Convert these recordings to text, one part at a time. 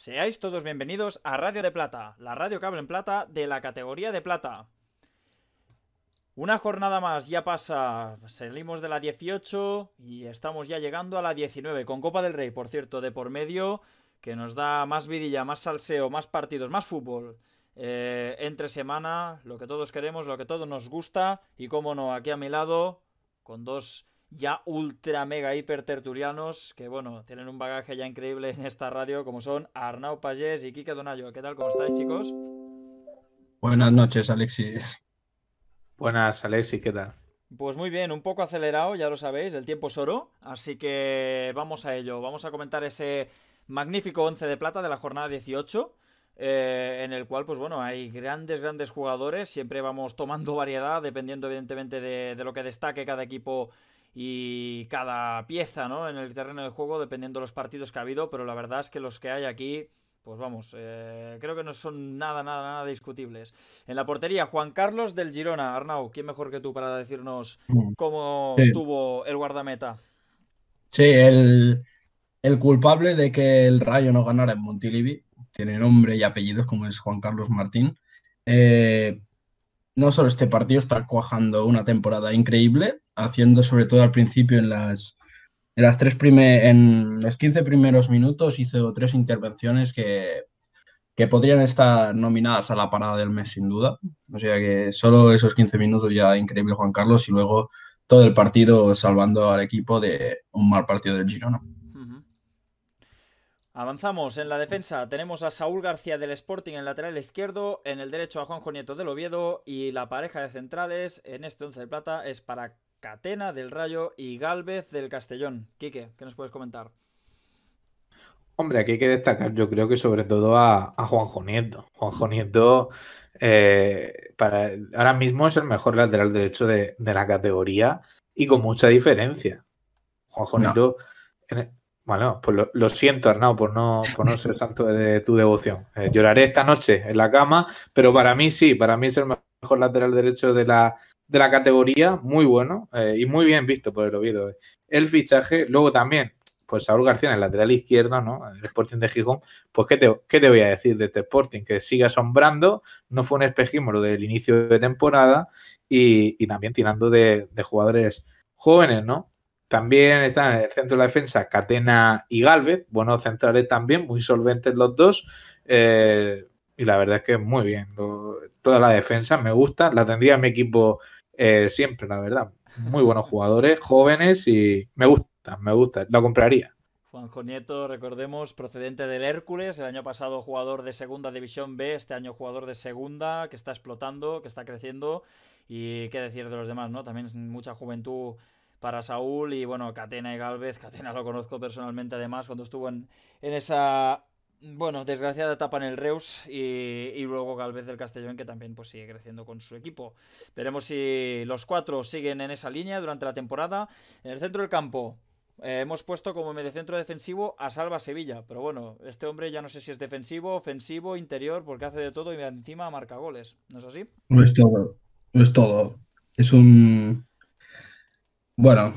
Seáis todos bienvenidos a Radio de Plata, la radio cable en plata de la categoría de plata. Una jornada más ya pasa, salimos de la 18 y estamos ya llegando a la 19, con Copa del Rey, por cierto, de por medio, que nos da más vidilla, más salseo, más partidos, más fútbol. Eh, entre semana, lo que todos queremos, lo que todos nos gusta, y cómo no, aquí a mi lado, con dos ya ultra mega hiper tertulianos que bueno, tienen un bagaje ya increíble en esta radio como son Arnau Pagés y Quique Donayo. ¿Qué tal? ¿Cómo estáis chicos? Buenas noches Alexis. Buenas Alexis, ¿qué tal? Pues muy bien, un poco acelerado, ya lo sabéis, el tiempo es oro, así que vamos a ello, vamos a comentar ese magnífico once de plata de la jornada 18. Eh, en el cual, pues bueno, hay grandes, grandes jugadores. Siempre vamos tomando variedad, dependiendo, evidentemente, de lo que destaque cada equipo y cada pieza ¿no? en el terreno de juego, dependiendo de los partidos que ha habido, pero la verdad es que los que hay aquí, pues vamos, eh, creo que no son nada, nada, nada discutibles. En la portería, Juan Carlos del Girona. Arnau, ¿quién mejor que tú para decirnos mm. cómo estuvo el guardameta? Sí, el, el, culpable de que el Rayo no ganara en Montilivi, tiene nombre y apellidos como es Juan Carlos Martín. Eh, no solo este partido está cuajando una temporada increíble, haciendo sobre todo al principio en las, en las tres prime, en los 15 primeros minutos hizo tres intervenciones que, que podrían estar nominadas a la parada del mes sin duda. O sea que solo esos 15 minutos ya increíble Juan Carlos y luego todo el partido salvando al equipo de un mal partido del Girona. Avanzamos en la defensa. Tenemos a Saúl García del Sporting en lateral izquierdo, en el derecho a Juanjo Nieto del Oviedo y la pareja de centrales en este once de plata es para Catena del Rayo y Galvez del Castellón. Quique, ¿qué nos puedes comentar? Hombre, aquí hay que destacar, yo creo que sobre todo a, Juan Juanjo Nieto. Juanjo Nieto eh, ahora mismo es el mejor lateral derecho de, la categoría y con mucha diferencia. Juanjo Nieto bueno, pues lo, siento, Arnau, por no, por no ser santo de, tu devoción. Eh, lloraré esta noche en la cama, pero para mí sí, para mí es el mejor lateral derecho de la, de la categoría, muy bueno eh, y muy bien visto por el oído eh. El fichaje, luego también, pues Saúl García en el lateral izquierdo, ¿no? El Sporting de Gijón, pues ¿qué te, te voy a decir de este Sporting? Que sigue asombrando, no fue un espejismo lo del inicio de temporada y, y también tirando de, de jugadores jóvenes, ¿no? También están en el centro de la defensa Catena y Galvez, buenos centrales también, muy solventes los dos. Eh, y la verdad es que muy bien. toda la defensa me gusta, la tendría mi equipo eh, siempre, la verdad. Muy buenos jugadores, jóvenes y me gusta, me gusta, la compraría. Juanjo Nieto, recordemos, procedente del Hércules, el año pasado jugador de Segunda División B, este año jugador de Segunda, que está explotando, que está creciendo y qué decir de los demás, ¿no? También mucha juventud para Saúl y bueno, Catena y Galvez, Catena lo conozco personalmente además cuando estuvo en, en esa bueno, desgraciada etapa en el Reus y, luego Galvez del Castellón que también pues sigue creciendo con su equipo. Veremos si los cuatro siguen en esa línea durante la temporada. En el centro del campo eh, hemos puesto como mediocentro defensivo a Salva Sevilla, pero bueno, este hombre ya no sé si es defensivo, ofensivo, interior, porque hace de todo y encima marca goles, ¿no es así? No es todo, no es todo. Es un bueno,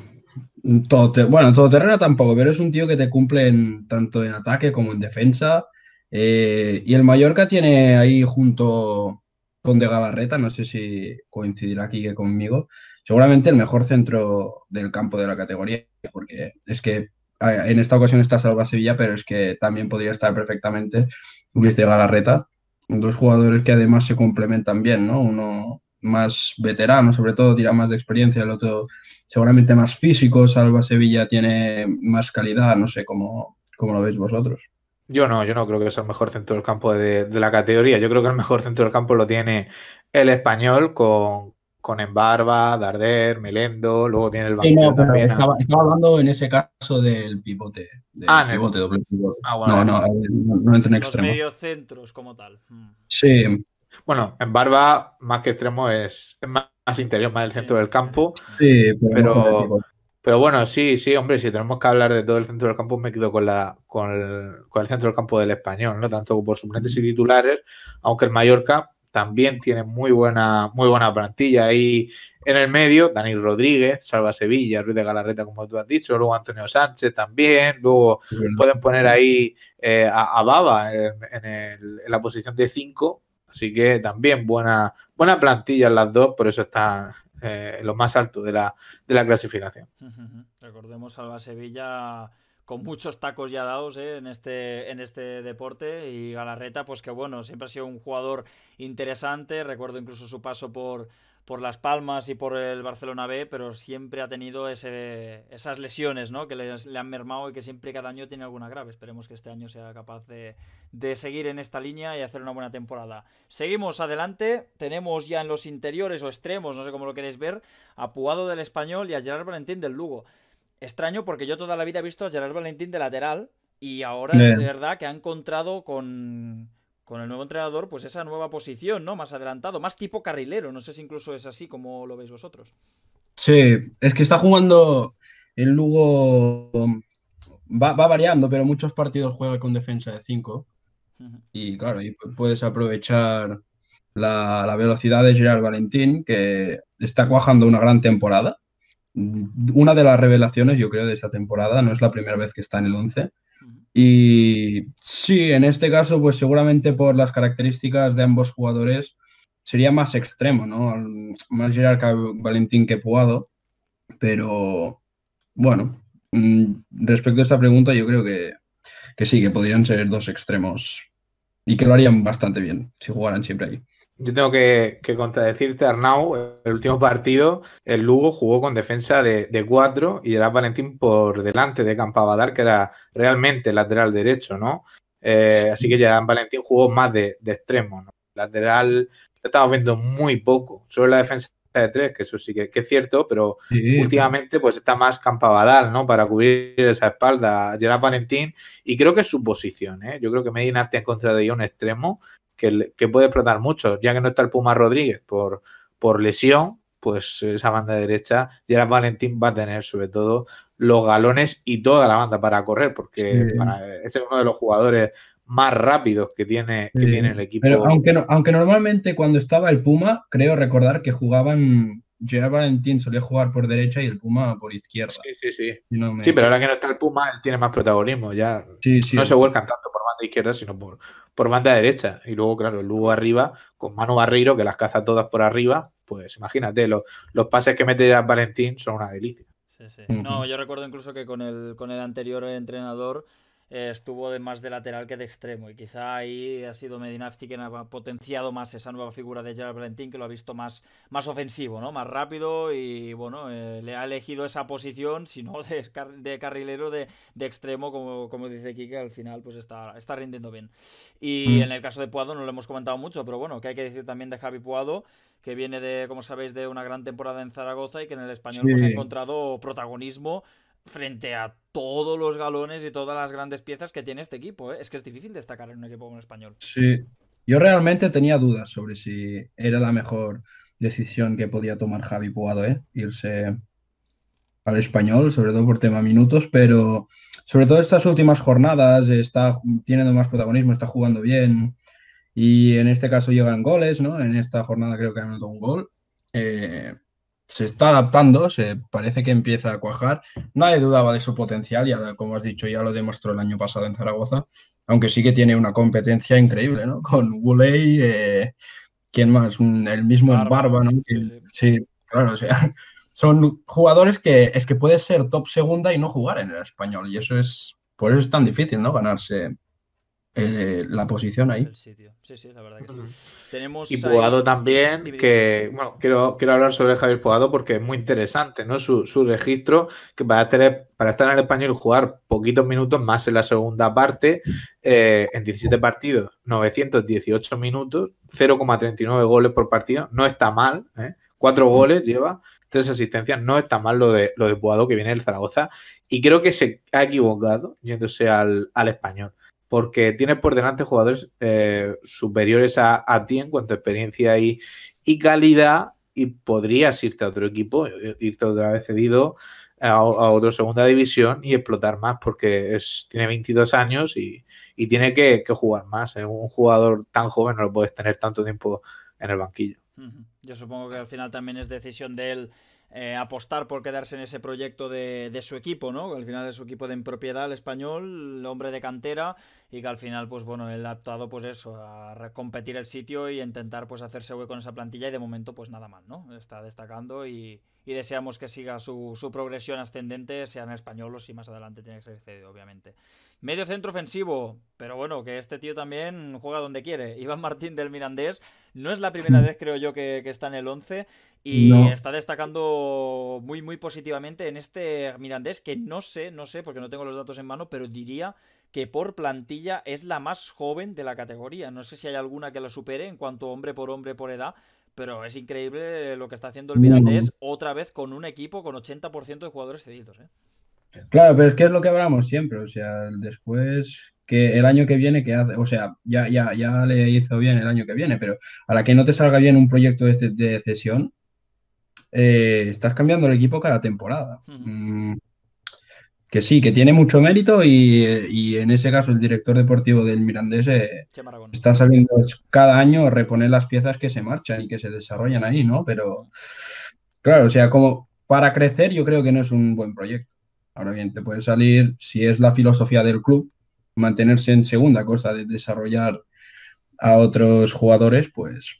todo bueno, terreno tampoco, pero es un tío que te cumple en, tanto en ataque como en defensa. Eh, y el Mallorca tiene ahí junto con De Galarreta, no sé si coincidirá aquí conmigo, seguramente el mejor centro del campo de la categoría, porque es que en esta ocasión está Salva Sevilla, pero es que también podría estar perfectamente Luis de Galarreta. Dos jugadores que además se complementan bien, ¿no? Uno más veterano, sobre todo, tira más de experiencia, el otro seguramente más físico, Salva Sevilla tiene más calidad, no sé cómo, cómo lo veis vosotros. Yo no, yo no creo que sea el mejor centro del campo de, la categoría. Yo creo que el mejor centro del campo lo tiene el español con, con Embarba, Darder, Melendo, luego tiene el banco también. Estaba, hablando en ese caso del pivote. Del ah, pivote, doble pivote. Ah, no, no, no, no en extremo. medio centros como tal. Hmm. Sí. Bueno, Embarba, más que extremo, es, más interior, más del centro del campo. Sí, pero, pero, bueno, sí, sí, hombre, si tenemos que hablar de todo el centro del campo, me quedo con, la, con, el, centro del campo del español, ¿no? Tanto por suplentes y titulares, aunque el Mallorca también tiene muy buena, muy buena plantilla. Ahí en el medio, Dani Rodríguez, Salva Sevilla, Ruiz de Galarreta, como tú has dicho, luego Antonio Sánchez también, luego pueden poner ahí eh, a, Baba en, la posición de 5 Así que también buena, buena plantilla las dos, por eso está eh, lo más alto de la, de la clasificación. Recordemos a Sevilla con muchos tacos ya dados eh, en, este, en este deporte y Reta, pues que bueno, siempre ha sido un jugador interesante, recuerdo incluso su paso por, por Las Palmas y por el Barcelona B, pero siempre ha tenido esas lesiones ¿no? que le han mermado y que siempre cada año tiene alguna grave. Esperemos que este año sea capaz de, seguir en esta línea y hacer una buena temporada. Seguimos adelante, tenemos ya en los interiores o extremos, no sé cómo lo queréis ver, a del Español y a Gerard Valentín del Lugo. Extraño porque yo toda la vida he visto a Gerard Valentín de lateral y ahora es verdad que ha encontrado con con el nuevo entrenador, pues esa nueva posición, ¿no? Más adelantado, más tipo carrilero. No sé si incluso es así como lo veis vosotros. Sí, es que está jugando el Lugo. Va, variando, pero muchos partidos juega con defensa de 5. Y claro, puedes aprovechar la, la, velocidad de Gerard Valentín, que está cuajando una gran temporada. Una de las revelaciones, yo creo, de esta temporada, no es la primera vez que está en el 11, y sí, en este caso, pues seguramente por las características de ambos jugadores sería más extremo, ¿no? Más Gerard Valentín que Puado. Pero bueno, mm, respecto a esta pregunta, yo creo que, que sí, que podrían ser dos extremos y que lo harían bastante bien si jugaran siempre ahí. Yo tengo que, contradecirte, Arnau. El último partido, el Lugo jugó con defensa de, cuatro y era Valentín por delante de Campabadal, que era realmente lateral derecho, ¿no? Eh, así que ya Valentín jugó más de, extremo, ¿no? Lateral, estamos viendo muy poco. Solo la defensa de tres, que eso sí que, es cierto, pero últimamente pues está más Campabadal, ¿no? Para cubrir esa espalda, Gerard Valentín, y creo que es su posición, ¿eh? Yo creo que Medina arte en contra de un extremo que, puede explotar mucho, ya que no está el Puma Rodríguez por, por lesión, pues esa banda derecha, Gerard Valentín va a tener sobre todo los galones y toda la banda para correr, porque ese es uno de los jugadores más rápidos que tiene, que tiene el equipo. Pero aunque, aunque normalmente cuando estaba el Puma, creo recordar que jugaban Gerard Valentín solía jugar por derecha y el Puma por izquierda. Sí, sí, sí. sí, pero ahora que no está el Puma, él tiene más protagonismo. Ya sí, no se vuelcan tanto por banda izquierda, sino por, por banda derecha. Y luego, claro, el Lugo arriba, con Manu Barreiro, que las caza todas por arriba, pues imagínate, los, pases que mete Gerard Valentín son una delicia. Sí, sí. No, yo recuerdo incluso que con el, con el anterior entrenador eh, estuvo de más de lateral que de extremo. Y quizá ahí ha sido Medinafti quien ha potenciado más esa nueva figura de Gerard Valentín, que lo ha visto más, más ofensivo, ¿no? Más rápido y bueno, eh, le ha elegido esa posición, si no de, carrilero, de, extremo, como, como dice Kike, al final pues está, está rindiendo bien. Y mm. en el caso de Puado no lo hemos comentado mucho, pero bueno, que hay que decir también de Javi Puado, que viene de, como sabéis, de una gran temporada en Zaragoza y que en el español hemos pues, ha encontrado protagonismo frente a todos los galones y todas las grandes piezas que tiene este equipo. ¿eh? Es que es difícil destacar en un equipo como el español. Sí, yo realmente tenía dudas sobre si era la mejor decisión que podía tomar Javi Puado, ¿eh? irse al español, sobre todo por tema minutos, pero sobre todo estas últimas jornadas está teniendo más protagonismo, está jugando bien y en este caso llegan goles, ¿no? En esta jornada creo que ha anotado un gol. Eh, se está adaptando, se parece que empieza a cuajar. Nadie dudaba de su potencial y como has dicho, ya lo demostró el año pasado en Zaragoza, aunque sí que tiene una competencia increíble, ¿no? Con Woolley, eh, ¿quién más? el mismo Barba, ¿no? sí, claro, o sea, son jugadores que es que puede ser top segunda y no jugar en el español y eso es, por eso es tan difícil, ¿no? Ganarse eh, la posición ahí. y Puado también, que bueno, quiero, hablar sobre Javier Puado porque es muy interesante, ¿no? Su, registro, que para, tener, para estar en el español jugar poquitos minutos más en la segunda parte, eh, en 17 partidos, 918 minutos, 0,39 goles por partido, no está mal, ¿eh? Cuatro goles lleva, tres asistencias. No está mal lo de, lo de que viene del Zaragoza. Y creo que se ha equivocado yéndose al, al español porque tienes por delante jugadores eh, superiores a, ti en cuanto a experiencia y, calidad y podrías irte a otro equipo, eh, irte otra vez cedido a, otra segunda división y explotar más porque es, tiene 22 años y, tiene que, jugar más. Un jugador tan joven no lo puedes tener tanto tiempo en el banquillo. Yo supongo que al final también es decisión de él eh, apostar por quedarse en ese proyecto de, de, su equipo, ¿no? Al final es su equipo de en propiedad, el español, el hombre de cantera, y que al final, pues bueno, él ha actuado pues eso, a competir el sitio y intentar, pues hacerse hueco en esa plantilla, y de momento, pues nada mal, ¿no? Está destacando y, y deseamos que siga su, progresión ascendente, sean españolos y más adelante tiene que ser cedido, obviamente. Medio centro ofensivo, pero bueno, que este tío también juega donde quiere. Iván Martín del Mirandés, no es la primera vez, creo yo, que, está en el 11 y está destacando muy, muy positivamente en este Mirandés, que no sé, no sé, porque no tengo los datos en mano, pero diría que por plantilla es la más joven de la categoría. No sé si hay alguna que la supere en cuanto hombre por hombre por edad, pero es increíble lo que está haciendo el Mirandés mm. otra vez con un equipo con 80% de jugadores cedidos. ¿eh? Claro, pero es que es lo que hablamos siempre. O sea, después que el año que viene, que hace, o sea, ya, ya, ya le hizo bien el año que viene, pero a la que no te salga bien un proyecto de, cesión, eh, estás cambiando el equipo cada temporada que sí, que tiene mucho mérito y, en ese caso el director deportivo del Mirandés eh, está saliendo cada año reponer las piezas que se marchan y que se desarrollan ahí, ¿no? Pero claro, o sea, como para crecer yo creo que no es un buen proyecto. Ahora bien, te puede salir, si es la filosofía del club, mantenerse en segunda cosa de desarrollar a otros jugadores, pues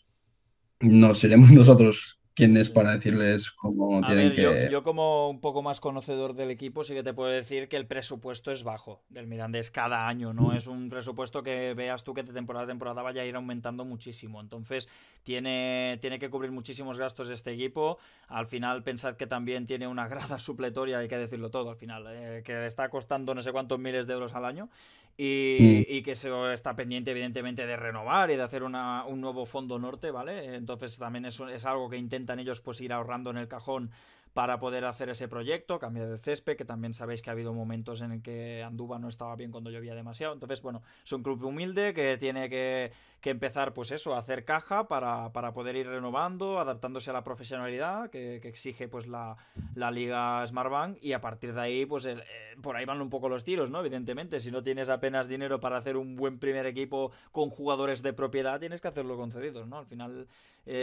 no seremos nosotros quién es para decirles cómo tienen que. Yo, yo, como un poco más conocedor del equipo, sí que te puedo decir que el presupuesto es bajo del Mirandés cada año. No mm. es un presupuesto que veas tú que de temporada a temporada vaya a ir aumentando muchísimo. Entonces, tiene, tiene que cubrir muchísimos gastos este equipo. Al final, pensad que también tiene una grada supletoria, hay que decirlo todo al final, eh, que está costando no sé cuántos miles de euros al año y, mm. que se está pendiente, evidentemente, de renovar y de hacer una, un nuevo fondo norte, ¿vale? Entonces, también es, es algo que intentan ellos pues ir ahorrando en el cajón para poder hacer ese proyecto, cambiar el césped, que también sabéis que ha habido momentos en el que Anduba no estaba bien cuando llovía demasiado. Entonces, bueno, es un club humilde que tiene que, empezar, pues eso, a hacer caja para, poder ir renovando, adaptándose a la profesionalidad que, exige pues la, la, liga Smartbank y a partir de ahí, pues eh, por ahí van un poco los tiros, ¿no? Evidentemente, si no tienes apenas dinero para hacer un buen primer equipo con jugadores de propiedad, tienes que hacerlo concedidos, ¿no? Al final eh,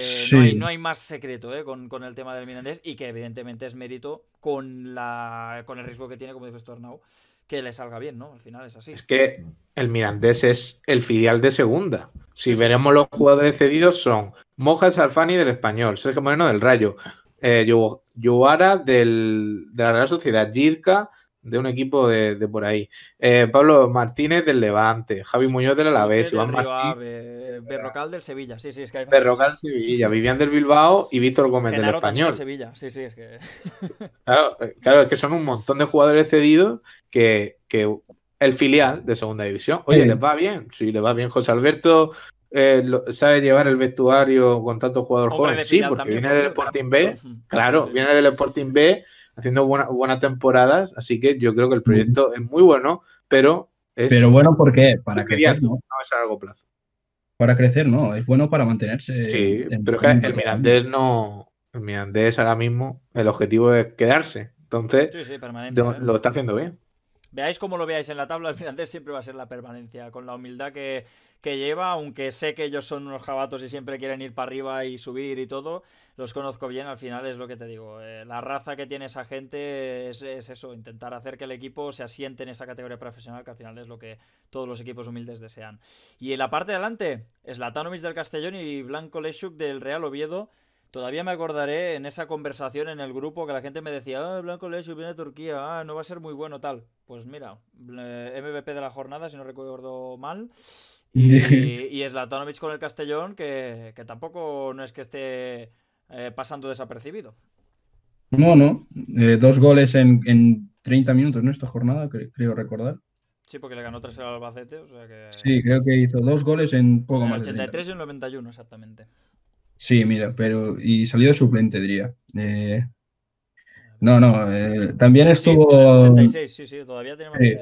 no, hay, más secreto ¿eh? con, con el tema del Mirandés y que evidentemente es mérito con, la, con el riesgo que tiene, como dice tú, que le salga bien, ¿no? Al final es así. Es que el Mirandés es el filial de segunda. Si veremos los jugadores cedidos son Mojas Alfani del Español, Sergio Moreno del Rayo, eh, Yoara del, de la Real Sociedad, Girka de un equipo de, por ahí. Eh, Pablo Martínez del Levante, Javi Muñoz del Alavés, Iván eh, Berrocal del Sevilla, sí, sí, es que hay Berrocal Sevilla, Vivian del Bilbao y Víctor Gómez del Español. Sevilla, sí, sí, es que. Eh, claro, es que son un montón de jugadores cedidos que, que el filial de segunda división. Oye, les va bien, sí, les va bien. José Alberto sabe llevar el vestuario con tantos jugadores jóvenes? sí, porque viene del Sporting B, claro, viene del Sporting B haciendo buenas temporadas, así que yo creo que el proyecto es muy bueno, pero es... Pero bueno, porque Para crecer, ¿no? es a largo plazo. Para crecer, no, es bueno para mantenerse. Sí, pero el Mirandés no... El Mirandés ahora mismo, el objetivo es quedarse. Entonces, lo, ¿eh? lo está haciendo bien. Veáis como lo veáis en la tabla, el Mirandés siempre va a ser la permanencia, con la humildad que, que lleva, aunque sé que ellos son unos jabatos y siempre quieren ir para arriba y subir y todo, los conozco bien, al final es lo que te digo. Eh, la raza que tiene esa gente es, eso, intentar hacer que el equipo se asiente en esa categoría profesional, que al final es lo que todos los equipos humildes desean. Y en la parte de adelante, Slatanovic del Castellón y Blanco Leshuk del Real Oviedo. Todavía me acordaré en esa conversación en el grupo que la gente me decía, ah, Blanco Leshuk viene de Turquía, ah, no va a ser muy bueno tal. Pues mira, eh, MVP de la jornada, si no recuerdo mal. Y, es Slatanovic con el Castellón, que, que, tampoco no es que esté eh, pasando desapercibido. No, no. Eh, dos goles en, en, 30 minutos, en Esta jornada, creo, recordar. Sí, porque le ganó tres al Albacete. Sí, creo que hizo dos goles en poco en más. 83 de y en 91, exactamente. Sí, mira, pero. Y salió de suplente, diría. Eh, no, no. también estuvo. Sí, 66, sí, sí, todavía tenemos sí.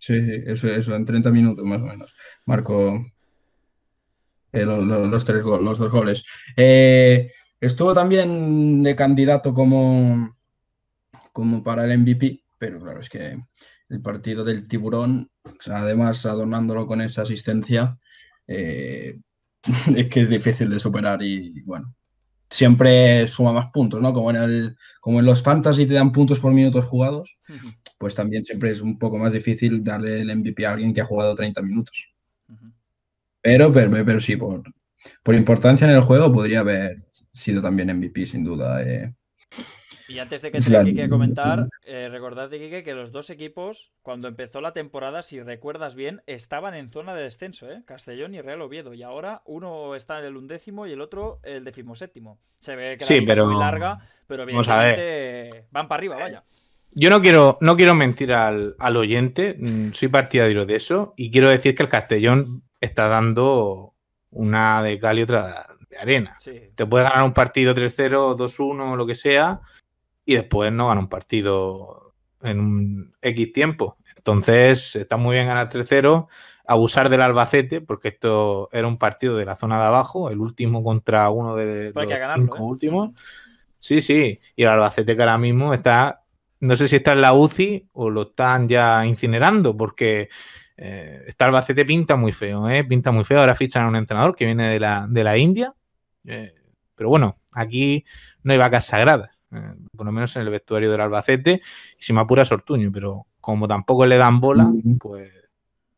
Sí, sí, eso, en 30 minutos más o menos. Marco eh, los, tres los dos goles. Eh, estuvo también de candidato como, como para el MVP, pero claro, es que el partido del tiburón, además adornándolo con esa asistencia, eh, es que es difícil de superar y bueno, siempre suma más puntos, ¿no? Como en, el, como en los fantasy te dan puntos por minutos jugados, pues también siempre es un poco más difícil darle el MVP a alguien que ha jugado 30 minutos. pero, pero, pero, sí, por, por importancia en el juego podría haber sido también MVP, sin duda. Eh. Y antes de que te comentar, eh, recordad, Quique, que los dos equipos, cuando empezó la temporada, si recuerdas bien, estaban en zona de descenso, ¿eh? Castellón y Real Oviedo. Y ahora uno está en el undécimo y el otro el decimoséptimo. Se ve que la sí, es muy larga, pero evidentemente van para arriba, vaya. Yo no quiero, no quiero mentir al, oyente, mm, soy partidario de eso y quiero decir que el Castellón está dando una de cal y otra de arena. Te puede ganar un partido 3-0, 2-1, lo que sea, y después no gana un partido en un X tiempo. Entonces está muy bien ganar 3-0, abusar del Albacete, porque esto era un partido de la zona de abajo, el último contra uno de pues los cinco ¿eh? últimos. Sí, sí, y el Albacete que ahora mismo está no sé si está en la UCI o lo están ya incinerando, porque eh, Albacete pinta muy feo, ¿eh? pinta muy feo. Ahora fichan a un entrenador que viene de la, de la India, eh, pero bueno, aquí no hay vacas sagradas, eh, por lo menos en el vestuario del Albacete, y si me apura Sortuño, pero como tampoco le dan bola, pues,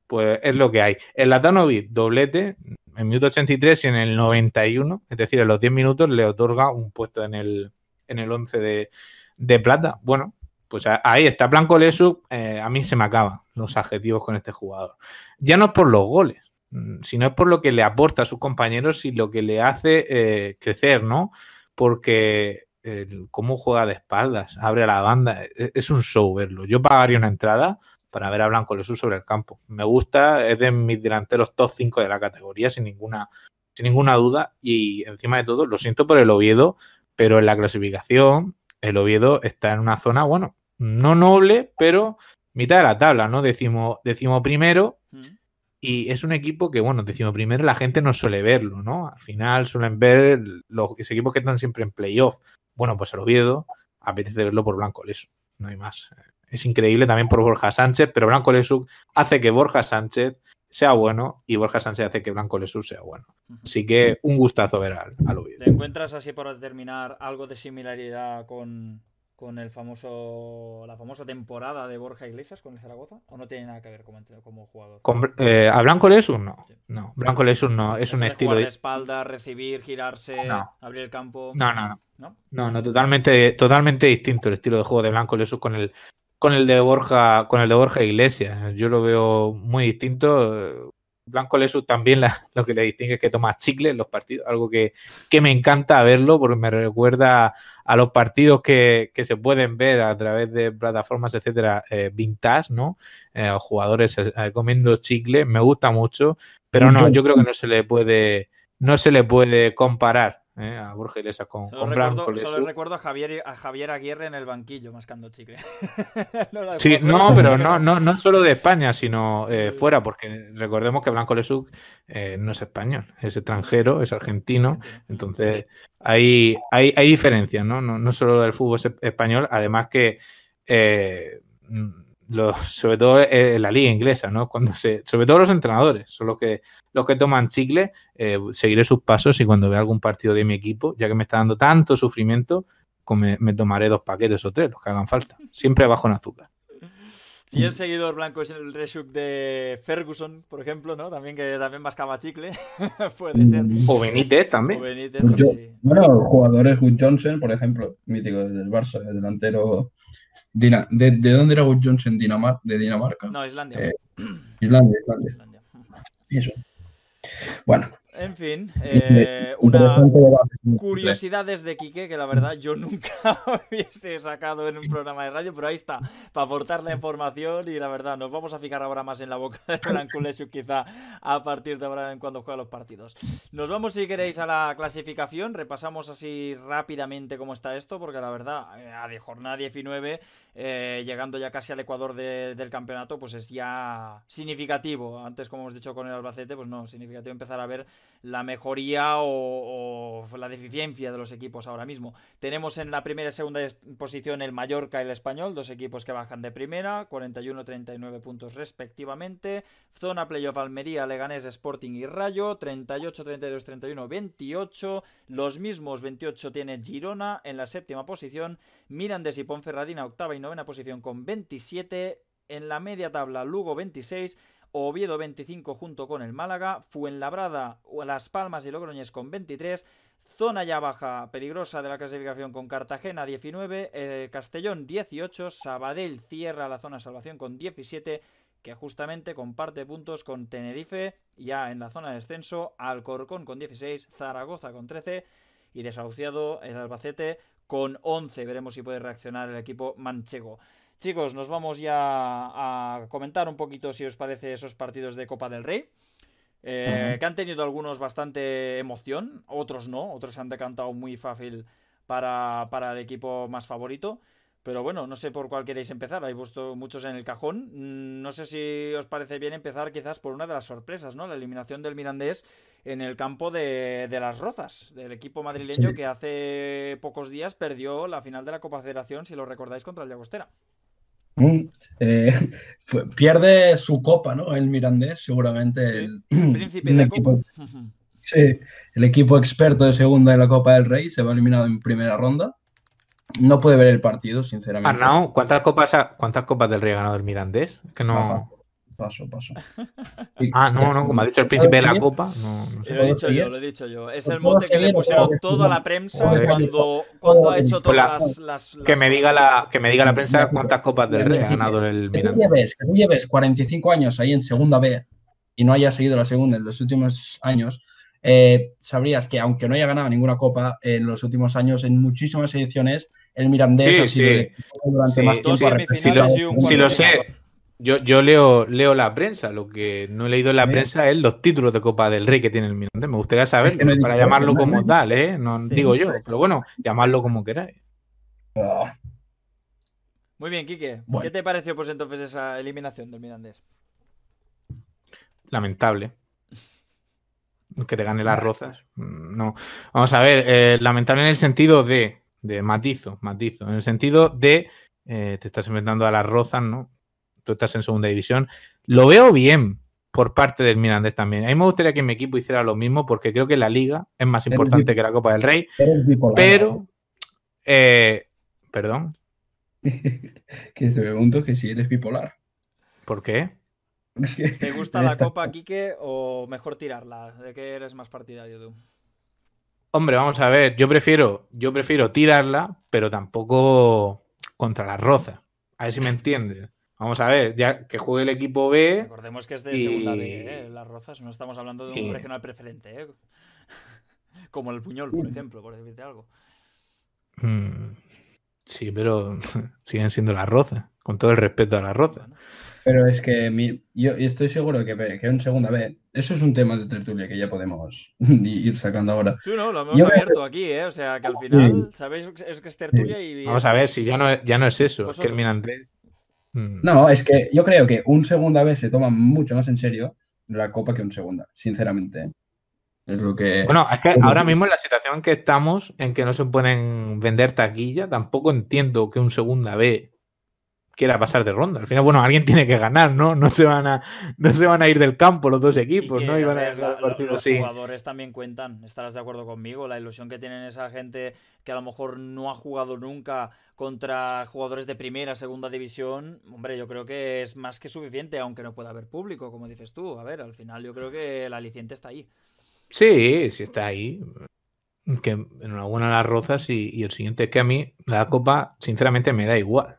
pues es lo que hay. El Latanovic, doblete, en minuto 83 y en el 91, es decir, en los 10 minutos le otorga un puesto en el, en el 11 de, de plata. Bueno, pues ahí está, Blanco Lesu, eh, a mí se me acaban los adjetivos con este jugador. Ya no es por los goles, mm, sino es por lo que le aporta a sus compañeros y lo que le hace eh, crecer, ¿no? Porque cómo juega de espaldas, abre a la banda, e, e, es, un show verlo. Yo pagaría una entrada para ver a Blanco Lesu sobre el campo. Me gusta, es de mis delanteros top 5 de la categoría, sin ninguna, sin ninguna duda. Y encima de todo, lo siento por el Oviedo, pero en la clasificación, el Oviedo está en una zona, bueno, no noble, pero mitad de la tabla, ¿no? Decimo, primero. Mm. Y es un equipo que, bueno, decimo primero la gente no suele verlo, ¿no? Al final suelen ver los, equipos que están siempre en playoff. Bueno, pues el Oviedo apetece verlo por Blanco Lesu. no hay más. Es increíble también por Borja Sánchez, pero Blanco Lesu hace que Borja Sánchez sea bueno y Borja Sánchez hace que Blanco Lesu sea bueno. Así que un gustazo ver al, Oviedo. ¿Te encuentras así por terminar algo de similaridad con, con el famoso la famosa temporada de Borja Iglesias con el Zaragoza o no tiene nada que ver como, como jugador eh, a Blanco Lesus no no Blanco Lesus no es, un estilo de, espalda recibir girarse no. abrir el campo no no no no, totalmente totalmente distinto el estilo de juego de Blanco Lesus con el con el de Borja con el de Borja Iglesias yo lo veo muy distinto Blanco Lesus también lo que le distingue es que toma chicle en los partidos, algo que, que me encanta verlo porque me recuerda a los partidos que, que se pueden ver a través de plataformas, etcétera, eh, vintage, ¿no? Eh, jugadores eh, eh, comiendo chicle, me gusta mucho, pero no, yo creo que no se le puede, no se le puede comparar ¿eh? a Borja con, solo recuerdo, Solo recuerdo a Javier, Aguirre en el banquillo mascando chicle. no, sí, no, pero no, no, no solo de España, sino eh, fuera, porque recordemos que Blanco Lesuc eh, no es español, es extranjero, es argentino. Entonces, hay, hay, diferencias, ¿no? ¿no? No solo del fútbol español, además que sobre todo e, en la liga inglesa, ¿no? Cuando se, sobre todo los entrenadores, son los que, los que toman chicle, eh, seguiré sus pasos y cuando vea algún partido de mi equipo, ya que me está dando tanto sufrimiento, pues me, tomaré dos paquetes o tres, los que hagan falta, siempre bajo en azúcar. el seguidor blanco es el reshook de Ferguson, por ejemplo, ¿no? También que también mascaba chicle, puede ser. Mm. O Benítez también. Pues bueno, jugadores Wood Johnson, por ejemplo, mítico del Barça, el delantero Dina de, de, dónde era Wood Johnson? Dinamarca, ¿De Dinamarca? No, Islandia. Eh, Islandia, Islandia. Islandia. Eso. Bueno, en fin, eh, una curiosidad de Quique que la verdad yo nunca hubiese sacado en un programa de radio, pero ahí está, para aportar la información y la verdad nos vamos a fijar ahora más en la boca de Kulesiu quizá a partir de ahora en cuando juega los partidos. Nos vamos si queréis a la clasificación, repasamos así rápidamente cómo está esto, porque la verdad, eh, a de jornada 19 eh, llegando ya casi al Ecuador del campeonato, pues es ya significativo. Antes, como hemos dicho con el Albacete, pues no, significativo empezar a ver la mejoría o, la deficiencia de los equipos ahora mismo. Tenemos en la primera y segunda posición el Mallorca y el Español, dos equipos que bajan de primera, 41-39 puntos respectivamente. Zona playoff Almería, Leganés, Sporting y Rayo, 38-32-31, 28. Los mismos 28 tiene Girona en la séptima posición, Mirandes y Ponferradina octava y novena posición con 27. En la media tabla, Lugo 26. Oviedo 25 junto con el Málaga, Fuenlabrada, Las Palmas y Logroñez con 23, zona ya baja peligrosa de la clasificación con Cartagena 19, eh, Castellón 18, Sabadell cierra la zona salvación con 17, que justamente comparte puntos con Tenerife, ya en la zona de descenso, Alcorcón con 16, Zaragoza con 13 y desahuciado el Albacete con 11. Veremos si puede reaccionar el equipo manchego. Chicos, nos vamos ya a comentar un poquito si os parece esos partidos de Copa del Rey. Eh, que han tenido algunos bastante emoción, otros no, otros se han decantado muy fácil para, para el equipo más favorito. Pero bueno, no sé por cuál queréis empezar. Hay puesto muchos en el cajón. Mm, no sé si os parece bien empezar quizás por una de las sorpresas, ¿no? La eliminación del Mirandés en el campo de, las Rozas, del equipo madrileño que hace pocos días perdió la final de la Copa Federación, si lo recordáis, contra el Llagostera. Mm, eh, pierde su copa, ¿no? El Mirandés, seguramente. El, príncipe de copa. Sí, el equipo experto de segunda de la Copa del Rey se va eliminado en primera ronda. No puede ver el partido, sinceramente. Arnau, ¿cuántas copas, ha, cuántas copas del Rey ha ganado el Mirandés? Que no. Paso, paso. ah, no, no, como ha dicho el príncipe de la copa. No, Lo he dicho yo, lo he dicho yo. Es el mote que le pusieron toda la prensa cuando, cuando ha hecho pues todas las, Que me diga la, que me diga la prensa cuántas copas del Rey ha ganado el Mirandés. Lleves, que tú lleves 45 años ahí en segunda B y no haya seguido la segunda en los últimos años, eh, sabrías que aunque no haya ganado ninguna copa en los últimos años, en muchísimas ediciones el Mirandés. Sí, durante más Si lo, sé. Yo, yo leo, leo la prensa, lo que no he leído en la prensa es los títulos de Copa del Rey que tiene el Mirandés. Me gustaría saber, no para llamarlo como ¿eh? tal, ¿eh? No digo yo, pero bueno, llamarlo como queráis. Ah. Muy bien, Quique. ¿Qué te pareció pues entonces esa eliminación del Mirandés? Lamentable. Que te gane las rozas. Mm, no. Vamos a ver, eh, lamentable en el sentido de de matizo, matizo, en el sentido de eh, te estás enfrentando a las rozas, ¿no? Tú estás en segunda división. Lo veo bien por parte del Mirandés también. A mí me gustaría que mi equipo hiciera lo mismo porque creo que la liga es más importante que la Copa del Rey. Pero, eh, perdón. que te pregunto que si eres bipolar. ¿Por qué? ¿Te gusta la Copa, Quique, o mejor tirarla? ¿De qué eres más partidario tú? Hombre, vamos a ver, yo prefiero, yo prefiero tirarla, pero tampoco contra la Roza. A ver si me entiendes. Vamos a ver, ya que juegue el equipo B. Recordemos que es de segunda D, ¿eh? Las rozas, no estamos hablando de un no regional preferente, ¿eh? Como el puñol, por ejemplo, por decirte algo. Mm, sí, pero siguen siendo las rozas, con todo el respeto a las rozas. Pero es que yo estoy seguro que, que un segunda B, eso es un tema de tertulia que ya podemos ir sacando ahora. Sí, no, lo hemos abierto aquí, ¿eh? O sea, que al final, ¿sabéis es que es tertulia y... Vamos a ver, si ya no, ya no es eso, es que el No, es que yo creo que un segunda B se toma mucho más en serio la copa que un segunda, sinceramente. ¿eh? Es lo que... Bueno, es que ahora mismo en la situación que estamos, en que no se pueden vender taquilla, tampoco entiendo que un segunda B quiera pasar de ronda. Al final, bueno, alguien tiene que ganar, ¿no? No se van a, no se van a ir del campo los dos equipos, ¿no? Y van a partido, los jugadores también cuentan, estarás de acuerdo conmigo, la ilusión que tienen esa gente que a lo mejor no ha jugado nunca contra jugadores de primera, segunda división, hombre, yo creo que es más que suficiente, aunque no pueda haber público, como dices tú. A ver, al final yo creo que el aliciente está ahí. Sí, sí está ahí que enhorabuena a las rozas y, y, el siguiente es que a mí la copa sinceramente me da igual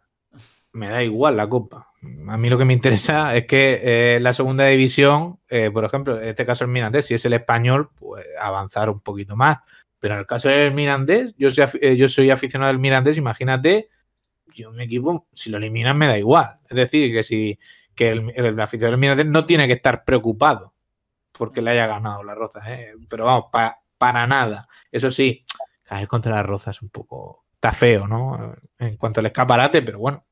me da igual la copa. A mí lo que me interesa es que eh, la segunda división, eh, por ejemplo, en este caso el Mirandés, si es el español, pues avanzar un poquito más. Pero en el caso del Mirandés, yo soy, eh, yo soy aficionado al Mirandés, imagínate, yo me equipo, si lo eliminan me da igual. Es decir, que si que el, aficionado del Mirandés no tiene que estar preocupado porque le haya ganado la Roza, pero vamos, para nada. Eso sí, caer contra la Roza es un poco está feo, ¿no? En cuanto al escaparate, pero bueno,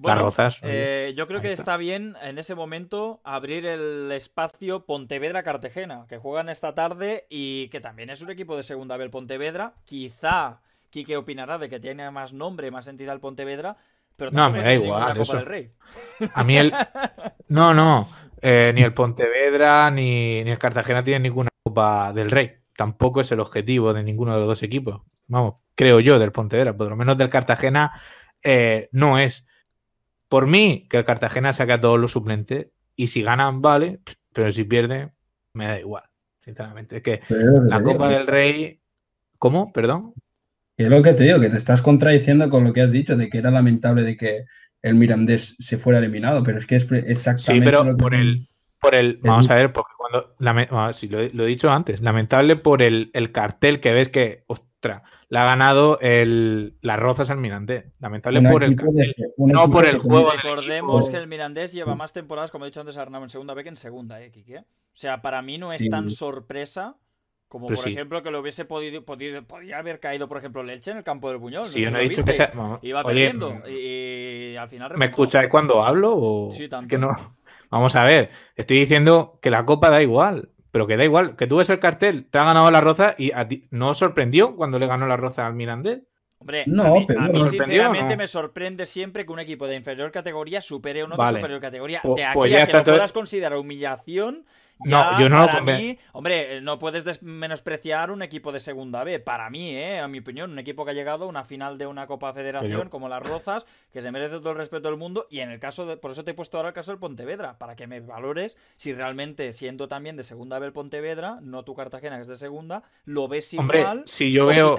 bueno, eh, yo creo que está. bien en ese momento abrir el espacio Pontevedra-Cartagena, que juegan esta tarde y que también es un equipo de segunda vez el Pontevedra. Quizá Quique opinará de que tiene más nombre, más entidad el Pontevedra, pero no, me da igual. Eso. Del Rey. A mí el. No, no. Eh, ni el Pontevedra ni, el Cartagena tienen ninguna Copa del Rey. Tampoco es el objetivo de ninguno de los dos equipos. Vamos, creo yo, del Pontevedra, por lo menos del Cartagena eh, no es. Por mí, que el Cartagena saque a todos los suplentes y si ganan, vale, pero si pierden, me da igual, sinceramente. Es que la Copa del Rey. ¿Cómo? Perdón. Es lo que te digo, que te estás contradiciendo con lo que has dicho, de que era lamentable de que el Mirandés se fuera eliminado, pero es que es exactamente. Sí, pero por el. Por el, vamos a ver, porque cuando, ah, lo, he dicho antes, lamentable por el, el cartel que ves que, ostras, la ha ganado el, las Rozas al Mirandés. Lamentable por el, no por el juego. Recordemos que el Mirandés lleva más temporadas, como he dicho antes, Arnau, en segunda vez que en segunda, ¿eh, O sea, para mí no es tan sorpresa como, pues por ejemplo, que lo hubiese podido, podido haber caído, por ejemplo, Leche en el campo del Buñol. Sí, yo no he dicho que Iba perdiendo mm, y, al final... ¿Me escucháis cuando hablo o...? Sí, que no... Vamos a ver, estoy diciendo que la Copa da igual pero que da igual, que tú ves el cartel, te ha ganado la Roza y a ti, no sorprendió cuando le ganó la Roza al Mirandés. Hombre, no, pero sinceramente me sorprende siempre que un equipo de inferior categoría supere a uno de superior categoría. Pues de pues aquí que lo puedas considerar humillación, no, yo no lo mí, Hombre, eh, no puedes menospreciar un equipo de segunda B. Para mí, ¿eh? a mi opinión, un equipo que ha llegado a una final de una Copa Federación como las Rozas, que se merece todo el respeto del mundo. Y en el caso de. Por eso te he puesto ahora el caso del Pontevedra, para que me valores si realmente, siendo también de segunda B el Pontevedra, no tu Cartagena, que es de segunda, lo ves igual. si yo veo.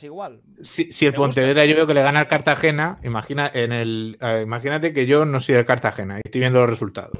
Si igual. Si, el Pontevedra yo veo que le gana al Cartagena, imagina, en el, eh, imagínate que yo no soy el Cartagena y estoy viendo los resultados.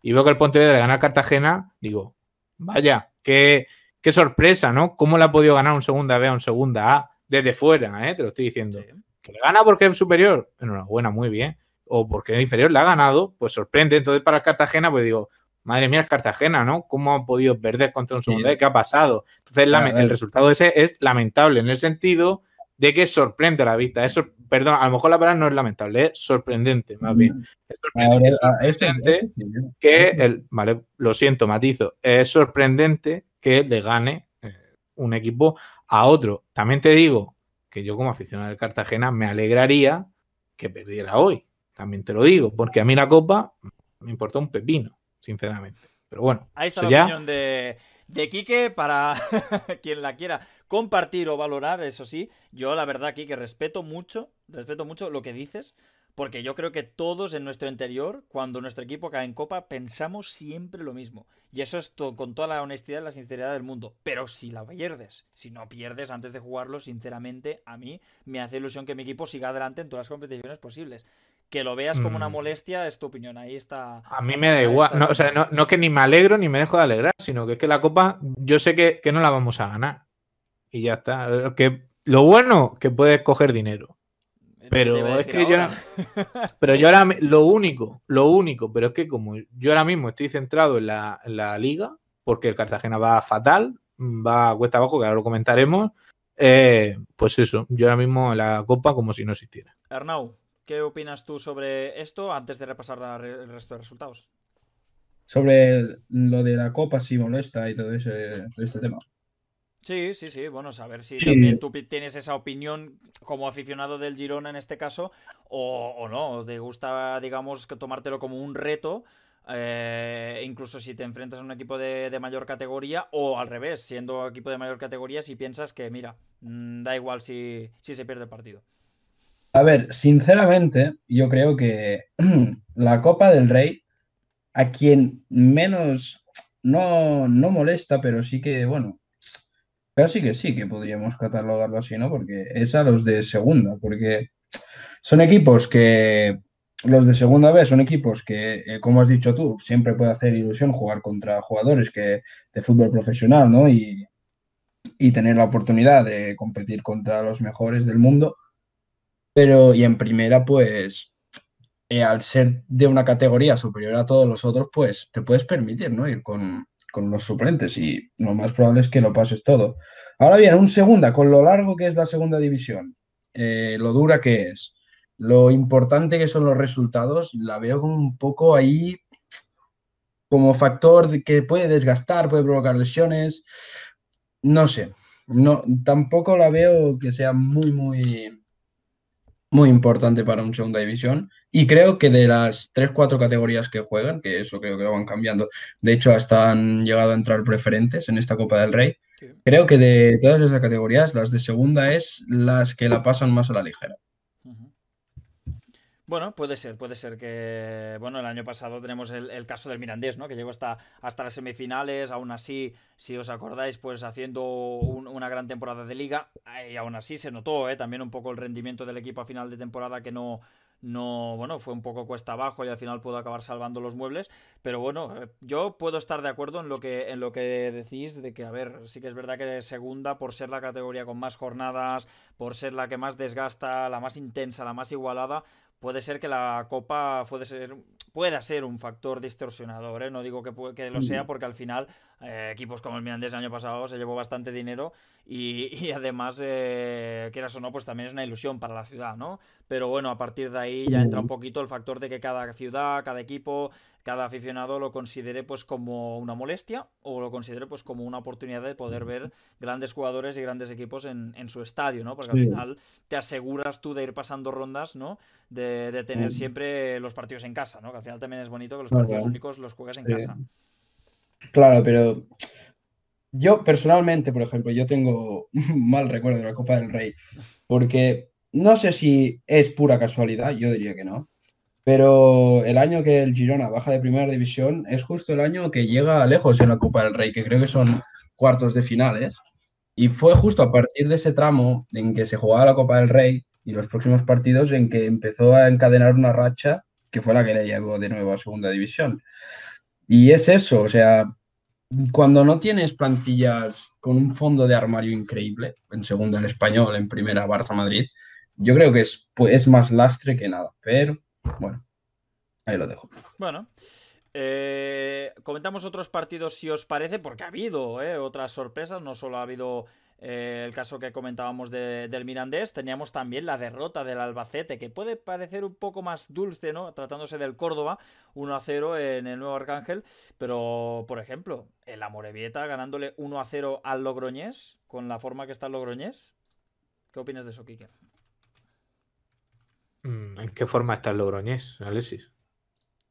Y veo que el Pontevedra le gana al Cartagena Cartagena, digo, vaya, qué, qué sorpresa, ¿no? ¿Cómo la ha podido ganar un segunda B a un segunda A desde fuera, eh? Te lo estoy diciendo. Que le gana porque es superior, enhorabuena, muy bien. O porque es inferior, Le ha ganado, pues sorprende. Entonces, para Cartagena, pues digo, madre mía, es Cartagena, ¿no? ¿Cómo han podido perder contra un segunda que ¿Qué ha pasado? Entonces, el resultado ese es lamentable en el sentido de que sorprende a la vista. eso perdón, a lo mejor la palabra no es lamentable, es sorprendente, más bien. Mm. Es sorprendente, ah, este, este ¿eh? que el, vale, lo siento, matizo, es sorprendente que le gane eh, un equipo a otro. También te digo que yo como aficionado del Cartagena me alegraría que perdiera hoy. También te lo digo, porque a mí la copa me importa un pepino, sinceramente. Pero bueno, ahí está la ya... opinión de, de Quique para quien la quiera compartir o valorar, eso sí, yo la verdad aquí que respeto mucho, respeto mucho lo que dices, porque yo creo que todos en nuestro interior, cuando nuestro equipo cae en copa, pensamos siempre lo mismo. Y eso es con toda la honestidad y la sinceridad del mundo. Pero si la pierdes, si no pierdes antes de jugarlo, sinceramente, a mí me hace ilusión que mi equipo siga adelante en todas las competiciones posibles. Que lo veas como una mm. molestia es tu opinión, ahí está. A mí me da igual, no, o sea, no, que ni me alegro ni me dejo de alegrar, sino que es que la copa yo sé que, que no la vamos a ganar y ya está. lo bueno que puedes coger dinero. Pero es que yo ahora, pero yo ahora lo único, lo único, pero es que como yo ahora mismo estoy centrado en la, liga, porque el Cartagena va fatal, va cuesta abajo, que ahora lo comentaremos. Eh, pues eso, yo ahora mismo la copa como si no existiera. Arnau, ¿qué opinas tú sobre esto antes de repasar el resto de resultados? Sobre lo de la copa, si molesta y todo ese, este tema. Sí, sí, sí. Bueno, saber si también tú tienes esa opinión como aficionado del Girona en este caso, o, no. Te gusta, digamos, que tomártelo como un reto. Eh, incluso si te enfrentas a un equipo de, mayor categoría o al revés, siendo equipo de mayor categoría, si piensas que, mira, mm, da igual si, si se pierde el partido. A ver, sinceramente, yo creo que la Copa del Rey, a quien menos no, no molesta, pero sí que, bueno, Así que sí, que podríamos catalogarlo así, ¿no? Porque es a los de segunda, porque son equipos que, los de segunda vez son equipos que, eh, como has dicho tú, siempre puede hacer ilusión jugar contra jugadores que, de fútbol profesional, ¿no? Y, tener la oportunidad de competir contra los mejores del mundo. Pero, y en primera, pues, eh, al ser de una categoría superior a todos los otros, pues te puedes permitir, ¿no? Ir con, con los suplentes y lo más probable es que lo pases todo. Ahora bien, un segunda, con lo largo que es la segunda división, eh, lo dura que es, lo importante que son los resultados, la veo un poco ahí como factor que puede desgastar, puede provocar lesiones. No sé, no, tampoco la veo que sea muy, muy muy importante para un segunda división. Y creo que de las 3-4 categorías que juegan, que eso creo que lo van cambiando, de hecho hasta han llegado a entrar preferentes en esta Copa del Rey, creo que de todas esas categorías, las de segunda es las que la pasan más a la ligera. Bueno, puede ser, puede ser que. Bueno, el año pasado tenemos el, caso del Mirandés, ¿no? Que llegó hasta, hasta las semifinales, aún así, si os acordáis, pues haciendo una gran temporada de liga, eh, y aún así se notó, ¿eh? También un poco el rendimiento del equipo a final de temporada que no no, bueno, fue un poco cuesta abajo y al final pudo acabar salvando los muebles, pero bueno, eh, yo puedo estar de acuerdo en lo que en lo que decís de que a ver, sí que es verdad que segunda por ser la categoría con más jornadas, por ser la que más desgasta, la más intensa, la más igualada, puede ser que la copa ser, pueda ser un factor distorsionador. ¿eh? No digo que, que, lo sea porque al final eh, equipos como el Mirandés el año pasado se llevó bastante dinero y, además, que eh, quieras o no, pues también es una ilusión para la ciudad, ¿no? Pero bueno, a partir de ahí ya entra un poquito el factor de que cada ciudad, cada equipo cada aficionado lo considere pues como una molestia o lo considere pues como una oportunidad de poder ver grandes jugadores y grandes equipos en, su estadio, ¿no? Porque al final te aseguras tú de ir pasando rondas, ¿no? De, tener siempre los partidos en casa, ¿no? Que al final también es bonito que los partidos únicos los juegues en casa. Claro, pero yo personalmente, por ejemplo, yo tengo mal recuerdo de la Copa del Rey porque no sé si es pura casualidad, yo diría que no pero el año que el Girona baja de primera división es justo el año que llega lejos en la Copa del Rey, que creo que son cuartos de finales. Y fue justo a partir de ese tramo en que se jugaba la Copa del Rey y los próximos partidos en que empezó a encadenar una racha que fue la que le llevó de nuevo a segunda división. Y es eso, o sea, cuando no tienes plantillas con un fondo de armario increíble, en segundo el español, en primera Barça Madrid, yo creo que es, es más lastre que nada. Pero bueno, ahí lo dejo. Bueno. Eh, comentamos otros partidos si os parece, porque ha habido eh, otras sorpresas, no solo ha habido eh, el caso que comentábamos del Mirandés, teníamos también la derrota del Albacete, que puede parecer un poco más dulce, ¿no? Tratándose del Córdoba, 1 0 en el Nuevo Arcángel, pero, por ejemplo, el Amorebieta ganándole 1 0 al Logroñés, con la forma que está el Logroñés. ¿Qué opinas de eso, Kike? Mm, ¿En qué forma está el Logroñés, Alexis?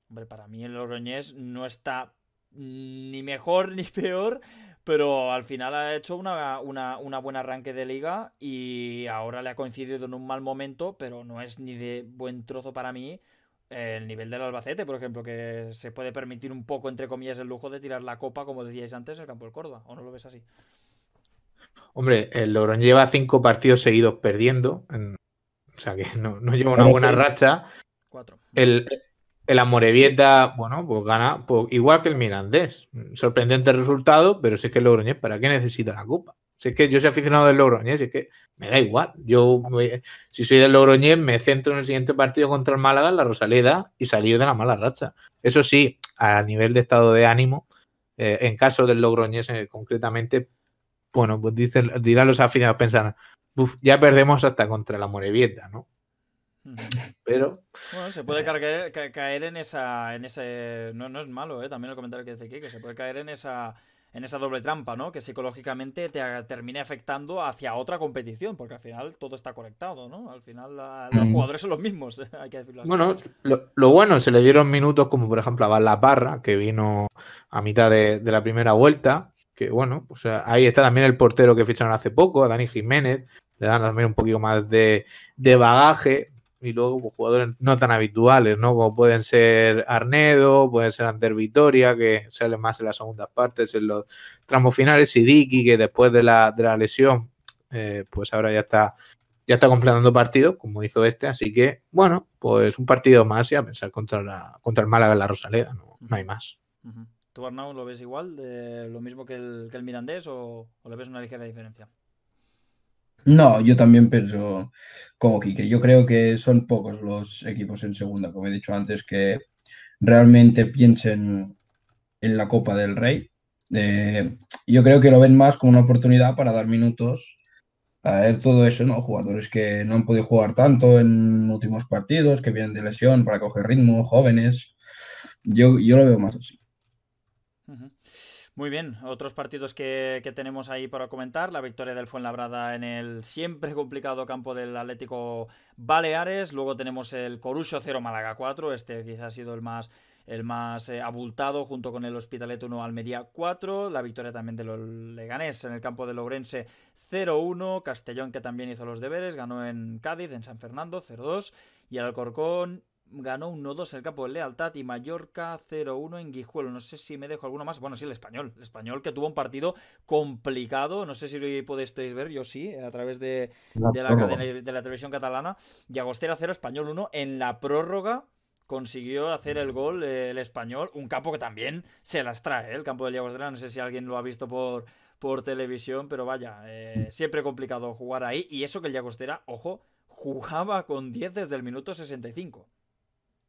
Hombre, para mí el Logroñés no está ni mejor ni peor, pero al final ha hecho una, una, buen arranque de liga y ahora le ha coincidido en un mal momento, pero no es ni de buen trozo para mí el nivel del Albacete, por ejemplo, que se puede permitir un poco, entre comillas, el lujo de tirar la copa, como decíais antes, el campo del Córdoba, ¿o no lo ves así? Hombre, el Logroñés lleva cinco partidos seguidos perdiendo en o sea que no, lleva una buena racha. Cuatro. El, la Amorebieta, bueno, pues gana pues igual que el Mirandés. Sorprendente resultado, pero si es que el Logroñés, ¿para qué necesita la Copa? Si es que yo soy aficionado del Logroñés, y es que me da igual. Yo, si soy del Logroñés, me centro en el siguiente partido contra el Málaga, la Rosaleda, y salir de la mala racha. Eso sí, a nivel de estado de ánimo, eh, en caso del Logroñés eh, concretamente, bueno, pues dicen, dirán los aficionados, pensar ya perdemos hasta contra la Morevieta, ¿no? Pero. Bueno, se puede caer, en esa. En ese, no, es malo, ¿eh? también el comentario que dice aquí, que se puede caer en esa. En esa doble trampa, ¿no? Que psicológicamente te termine afectando hacia otra competición, porque al final todo está conectado, ¿no? Al final los jugadores son los mismos, hay que decirlo así. Bueno, lo, bueno, se le dieron minutos como por ejemplo a la Parra, que vino a mitad de, de la primera vuelta, que bueno, pues ahí está también el portero que ficharon hace poco, a Dani Jiménez, le dan también un poquito más de, bagaje. Y luego pues, jugadores no tan habituales, ¿no? Como pueden ser Arnedo, pueden ser Ander Vitoria, que sale más en las segundas partes, en los tramos finales, y Dicky, que después de la, de la lesión, eh, pues ahora ya está ya está completando partido, como hizo este, así que, bueno, pues un partido más y a pensar contra, la, contra el Málaga en la Rosaleda, no, hay más. ¿Tú, Arnau, lo ves igual, lo mismo que el, Mirandés o, o le ves una ligera diferencia? No, yo también pienso como Quique. Yo creo que son pocos los equipos en segunda, como he dicho antes, que realmente piensen en la Copa del Rey. Eh, yo creo que lo ven más como una oportunidad para dar minutos a ver todo eso, ¿no? Jugadores que no han podido jugar tanto en últimos partidos, que vienen de lesión para coger ritmo, jóvenes. Yo, yo lo veo más así. Muy bien, otros partidos que, tenemos ahí para comentar, la victoria del Fuenlabrada en el siempre complicado campo del Atlético Baleares, luego tenemos el Corucho 0 Málaga 4, este quizás ha sido el más el más eh, abultado junto con el Hospitalet 1 Almería 4, la victoria también del Leganés en el campo de Lourense 0-1, Castellón que también hizo los deberes, ganó en Cádiz, en San Fernando 0-2 y el Alcorcón ganó 1-2 el campo de Lealtad y Mallorca 0-1 en Guijuelo. No sé si me dejo alguno más. Bueno, sí, el español. El español que tuvo un partido complicado. No sé si lo podéis ver, yo sí, a través de, la, televisión catalana. Yagostera 0, español 1. En la prórroga consiguió hacer el gol eh, el español. Un campo que también se las trae, eh, el campo de Llagostera, No sé si alguien lo ha visto por, televisión, pero vaya, eh, siempre complicado jugar ahí. Y eso que el Llagostera, ojo, jugaba con 10 desde el minuto 65.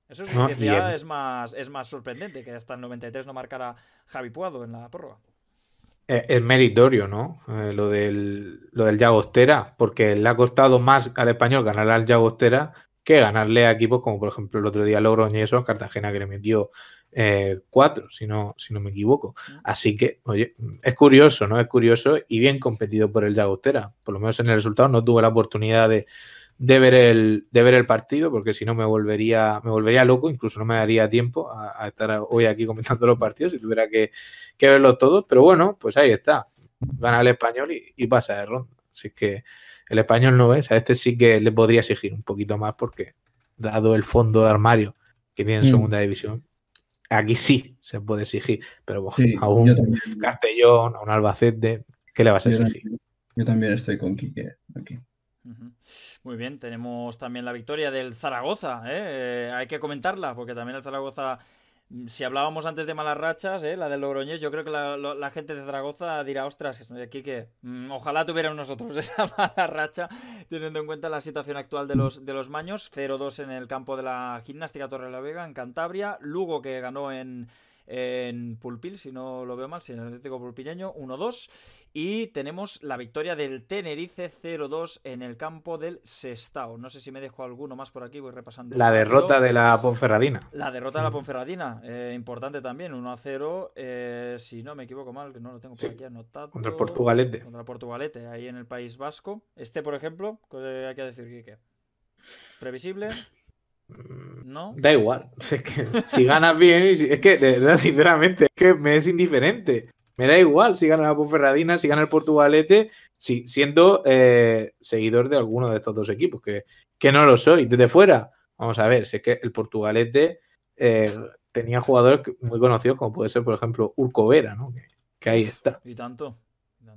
Eso ah, es, es, más, es más sorprendente que hasta el 93 no marcara Javi Puado en la prórroga. Eh, es, meritorio, ¿no? Eh, lo del, lo del porque le ha costado más al español ganar al Llagostera que ganarle a equipos como, por ejemplo, el otro día Logroñeso y Cartagena, que le metió eh, cuatro, si no, si no me equivoco. Mm. Así que, oye, es curioso, ¿no? Es curioso y bien competido por el Llagostera. Por lo menos en el resultado no tuvo la oportunidad de, de ver el, de ver el partido, porque si no me volvería, me volvería loco, incluso no me daría tiempo a, estar hoy aquí comentando los partidos si tuviera que, verlos todos, pero bueno, pues ahí está. Gana el español y, pasa de ronda. Así que el español no es, a este sí que le podría exigir un poquito más porque, dado el fondo de armario que tiene en mm. segunda división, aquí sí se puede exigir, pero bueno, a un Castellón, a un Albacete, ¿qué le vas a exigir? yo también estoy con Quique aquí. Muy bien, tenemos también la victoria del Zaragoza, ¿eh? Eh, hay que comentarla, porque también el Zaragoza, mm, si hablábamos antes de malas rachas, ¿eh? la del Logroñés, yo creo que la, gente de Zaragoza dirá, ostras, aquí que mm, ojalá tuvieran nosotros esa mala racha, teniendo en cuenta la situación actual de los, de los Maños, 0-2 en el campo de la gimnástica Torre la Vega, en Cantabria, Lugo que ganó en en Pulpil, si no lo veo mal, si en el Atlético Pulpileño, 1-2. Y tenemos la victoria del Tenerife 0-2 en el campo del Sestao. No sé si me dejo alguno más por aquí, voy repasando. La derrota de la Ponferradina. La derrota de la Ponferradina, eh, importante también, 1-0, eh, si no me equivoco mal, que no lo tengo por aquí anotado. Contra el Portugalete. Contra el Portugalete, ahí en el País Vasco. Este, por ejemplo, eh, hay que decir que previsible. Mm, no. Da igual. si ganas bien, es que, sinceramente, es que me es indiferente. Me da igual si gana la Ponferradina, si gana el Portugalete, si, siendo eh, seguidor de alguno de estos dos equipos, que, que no lo soy. Desde fuera, vamos a ver, si es que el Portugalete eh, tenía jugadores muy conocidos, como puede ser, por ejemplo, Urco Vera, ¿no? Que, que ahí está. Y tanto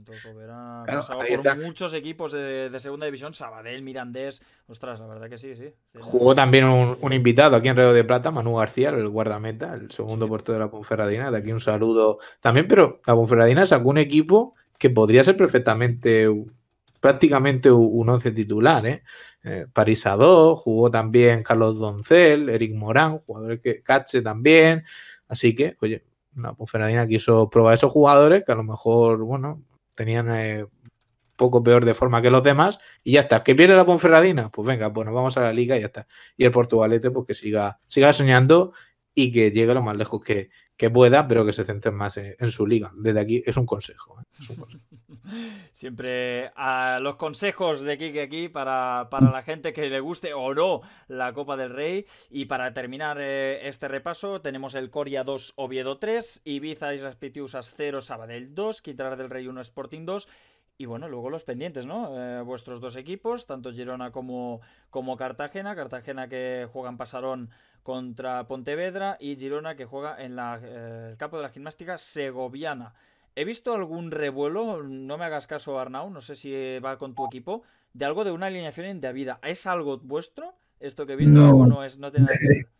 por muchos equipos de, segunda división, Sabadell, Mirandés, ostras, la verdad que sí, sí. Jugó también un, invitado aquí en Río de Plata, Manu García, el guardameta, el segundo portero de la Ponferradina, de aquí un saludo también, pero la Ponferradina sacó un equipo que podría ser perfectamente prácticamente un once titular. ¿eh? eh jugó también Carlos Doncel, Eric Morán, jugadores que cache también. Así que, oye, la Ponferradina quiso probar esos jugadores que a lo mejor, bueno, tenían eh, poco peor de forma que los demás y ya está. ¿Que pierde la Ponferradina? Pues venga, bueno, vamos a la liga y ya está. Y el Portugalete, pues que siga, siga soñando y que llegue lo más lejos que, pueda, pero que se centren más en, su liga. Desde aquí es un consejo. ¿eh? Siempre a los consejos de Kike aquí para, para, la gente que le guste o no la Copa del Rey. Y para terminar eh, este repaso, tenemos el Coria 2, Oviedo 3, Ibiza, Islas Pitiusas 0, Sabadell 2, Quitar del Rey 1, Sporting 2. Y bueno, luego los pendientes, ¿no? Eh, vuestros dos equipos, tanto Girona como, como Cartagena. Cartagena que juegan pasarón contra Pontevedra y Girona que juega en eh, el campo de la gimnástica segoviana. He visto algún revuelo, no me hagas caso Arnau, no sé si va con tu equipo, de algo de una alineación en indebida. ¿Es algo vuestro esto que he visto no. o no, es, no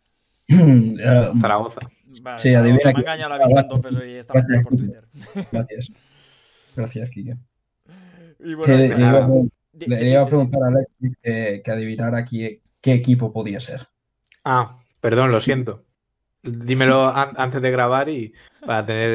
eh, Zaragoza. Vale, sí, adivina. Me la vista entonces hoy esta mañana por Twitter. Gracias. Gracias, Kike. Y bueno, este, le, iba, a ah, preguntar a Alex que, adivinara qué equipo podía ser. Ah, Perdón, lo siento. Dímelo antes de grabar y para tener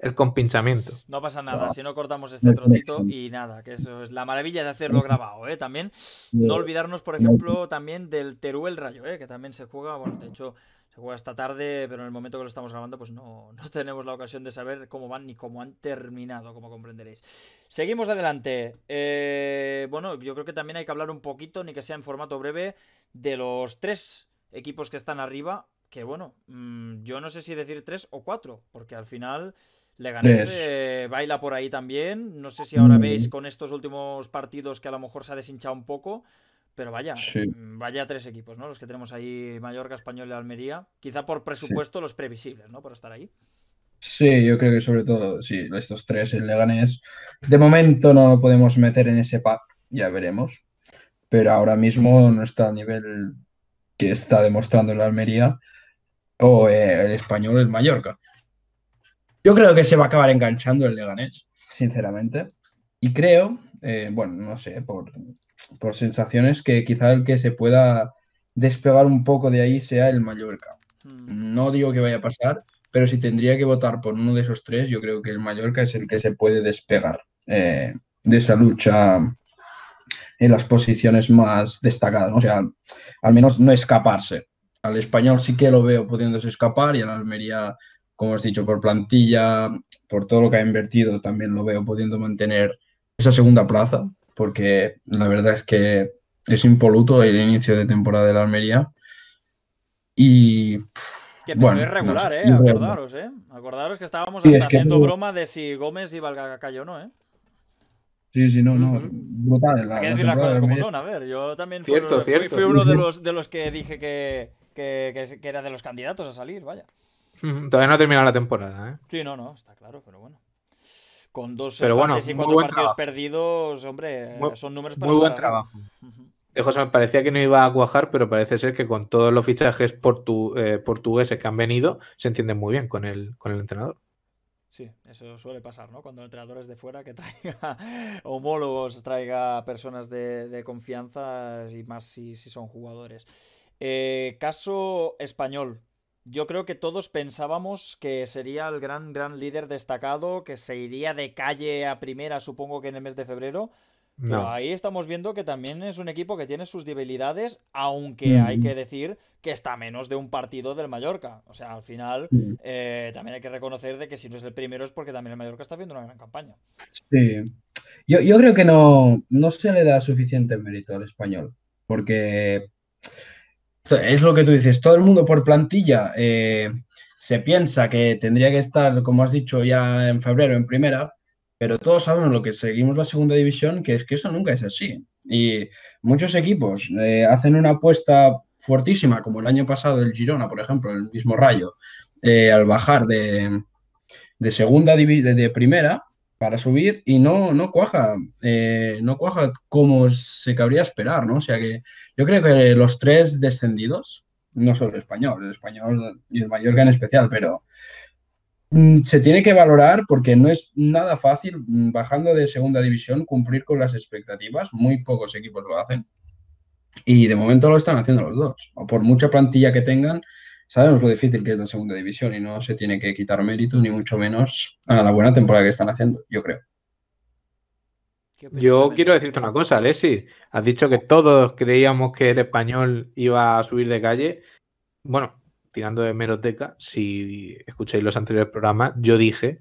el, compinchamiento. No pasa nada, ah. si no cortamos este trocito y nada, que eso es la maravilla de hacerlo grabado, ¿eh? También no olvidarnos, por ejemplo, también del Teruel Rayo, ¿eh? Que también se juega, bueno, de hecho se juega esta tarde, pero en el momento que lo estamos grabando pues no, no tenemos la ocasión de saber cómo van ni cómo han terminado, como comprenderéis. Seguimos adelante. Eh, bueno, yo creo que también hay que hablar un poquito, ni que sea en formato breve, de los tres equipos que están arriba, que bueno, mm, yo no sé si decir tres o cuatro, porque al final Leganés eh, baila por ahí también. No sé si ahora mm. veis con estos últimos partidos que a lo mejor se ha deshinchado un poco, pero vaya, mm, vaya tres equipos, ¿no? Los que tenemos ahí, Mallorca, Español y Almería. Quizá por presupuesto los previsibles, ¿no? Por estar ahí. Sí, yo creo que sobre todo, sí, estos tres, el Leganés. De momento no podemos meter en ese pack, ya veremos. Pero ahora mismo no está a nivel que está demostrando el Almería, o eh, el español, el Mallorca. Yo creo que se va a acabar enganchando el Leganés, sinceramente. Y creo, eh, bueno, no sé, por, por sensaciones, que quizá el que se pueda despegar un poco de ahí sea el Mallorca. Hmm. No digo que vaya a pasar, pero si tendría que votar por uno de esos tres, yo creo que el Mallorca es el que se puede despegar eh, de esa lucha en las posiciones más destacadas, ¿no? o sea, al menos no escaparse. Al español sí que lo veo pudiéndose escapar y al Almería, como has dicho, por plantilla, por todo lo que ha invertido, también lo veo pudiendo mantener esa segunda plaza, porque la verdad es que es impoluto el inicio de temporada del Almería. Y. que bueno, irregular, regular, ¿eh? Acordaros, ¿eh? Acordaros que estábamos haciendo broma de si Gómez iba al Cacayo o no, ¿eh? Sí, sí, no, no. Brutal. La, Hay que decir las cosas como son. A ver, yo también fui, uno, fui, uno, de, los, de los que dije que, que, que era de los candidatos a salir, vaya. Todavía no ha terminado la temporada, ¿eh? Sí, no, no, está claro, pero bueno. Con dos pero y cuatro partidos perdidos, hombre, son números para Muy buen ¿eh? trabajo. Eh, José, me parecía que no iba a cuajar, pero parece ser que con todos los fichajes portu, eh, portugueses que han venido, se entienden muy bien con el, con el entrenador. Sí, eso suele pasar, ¿no? Cuando el entrenador es de fuera, que traiga homólogos, traiga personas de, confianza y más si, son jugadores. Eh, caso español. Yo creo que todos pensábamos que sería el gran, gran líder destacado, que se iría de calle a primera, supongo que en el mes de febrero ahí estamos viendo que también es un equipo que tiene sus debilidades, aunque hay que decir que está menos de un partido del Mallorca. O sea, al final eh, también hay que reconocer de que si no es el primero es porque también el Mallorca está haciendo una gran campaña. Sí. Yo, creo que no, no se le da suficiente mérito al español, porque es lo que tú dices, todo el mundo por plantilla eh, se piensa que tendría que estar, como has dicho, ya en febrero en primera, pero todos sabemos lo que seguimos la segunda división, que es que eso nunca es así. Y muchos equipos eh, hacen una apuesta fuertísima, como el año pasado el Girona, por ejemplo, el mismo Rayo, eh, al bajar de, segunda de, de primera para subir y no, no cuaja, eh, no cuaja como se cabría esperar, ¿no? O sea que yo creo que los tres descendidos, no solo el español, el español y el Mallorca en especial, pero Mm, se tiene que valorar porque no es nada fácil mm, bajando de segunda división cumplir con las expectativas. Muy pocos equipos lo hacen. Y de momento lo están haciendo los dos. por mucha plantilla que tengan, sabemos lo difícil que es la segunda división y no se tiene que quitar mérito, ni mucho menos a la buena temporada que están haciendo, yo creo. Yo quiero decirte una cosa, Alessi. Has dicho que todos creíamos que el español iba a subir de calle. Bueno, tirando de meroteca, si escucháis los anteriores programas, yo dije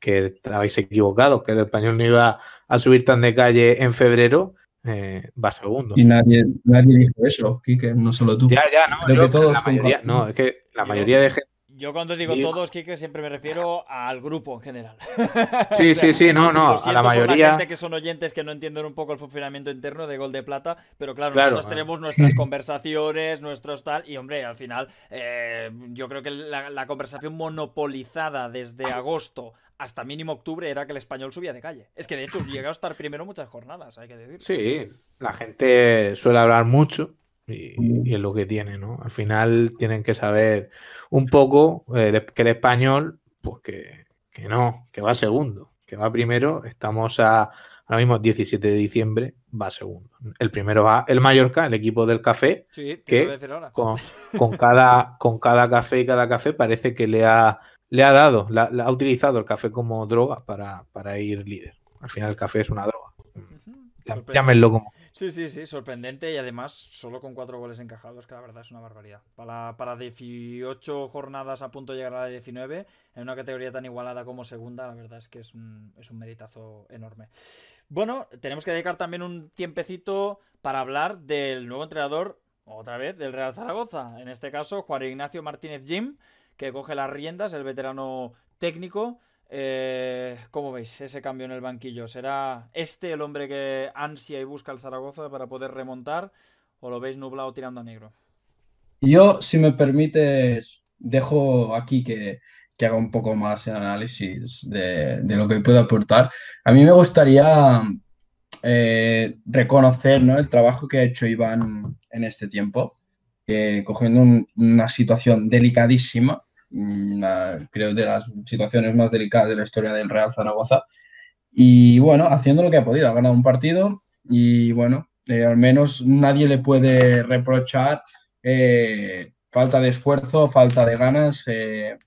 que estabais equivocados, que el español no iba a subir tan de calle en febrero, eh, va segundo. Y nadie, nadie dijo eso, Quique, no solo tú. Ya, ya, todos no, es que la mayoría de gente yo cuando digo todos, Kike, siempre me refiero al grupo en general. Sí, sí, sí, no, no, a la mayoría. Hay gente que son oyentes que no entienden un poco el funcionamiento interno de Gol de Plata, pero claro, nosotros tenemos nuestras mm. conversaciones, nuestros tal, y hombre, al final, eh, yo creo que la, conversación monopolizada desde agosto hasta mínimo octubre era que el español subía de calle. Es que de hecho llega a estar primero muchas jornadas, hay que decir. Sí, la gente suele hablar mucho y, es lo que tiene, ¿no? Al final tienen que saber un poco eh, que el español, pues que, que, no, que va segundo, que va primero, estamos a ahora mismo 17 de diciembre, va segundo. El primero va el Mallorca, el equipo del café, que con, cada, con cada café y cada café parece que le ha, le ha dado, la, ha utilizado el café como droga para, para ir líder. Al final el café es una droga. Llámenlo como, Sí, sí, sí, sorprendente y además solo con cuatro goles encajados, que la verdad es una barbaridad. Para, para 18 jornadas a punto de llegar a la 19, en una categoría tan igualada como segunda, la verdad es que es un, es un meritazo enorme. Bueno, tenemos que dedicar también un tiempecito para hablar del nuevo entrenador, otra vez, del Real Zaragoza. En este caso, Juan Ignacio Martínez Jim, que coge las riendas, el veterano técnico eh, ¿Cómo veis ese cambio en el banquillo? ¿Será este el hombre que ansia y busca el Zaragoza para poder remontar o lo veis nublado tirando a negro? Yo, si me permites, dejo aquí que, haga un poco más el análisis de, lo que puedo aportar. A mí me gustaría eh, reconocer el trabajo que ha hecho Iván en este tiempo, cogiendo una situación delicadísima creo de las situaciones más delicadas de la historia del Real Zaragoza. Y bueno, haciendo lo que ha podido, ha ganado un partido y bueno, eh, al menos nadie le puede reprochar eh, falta de esfuerzo, falta de ganas. Eh,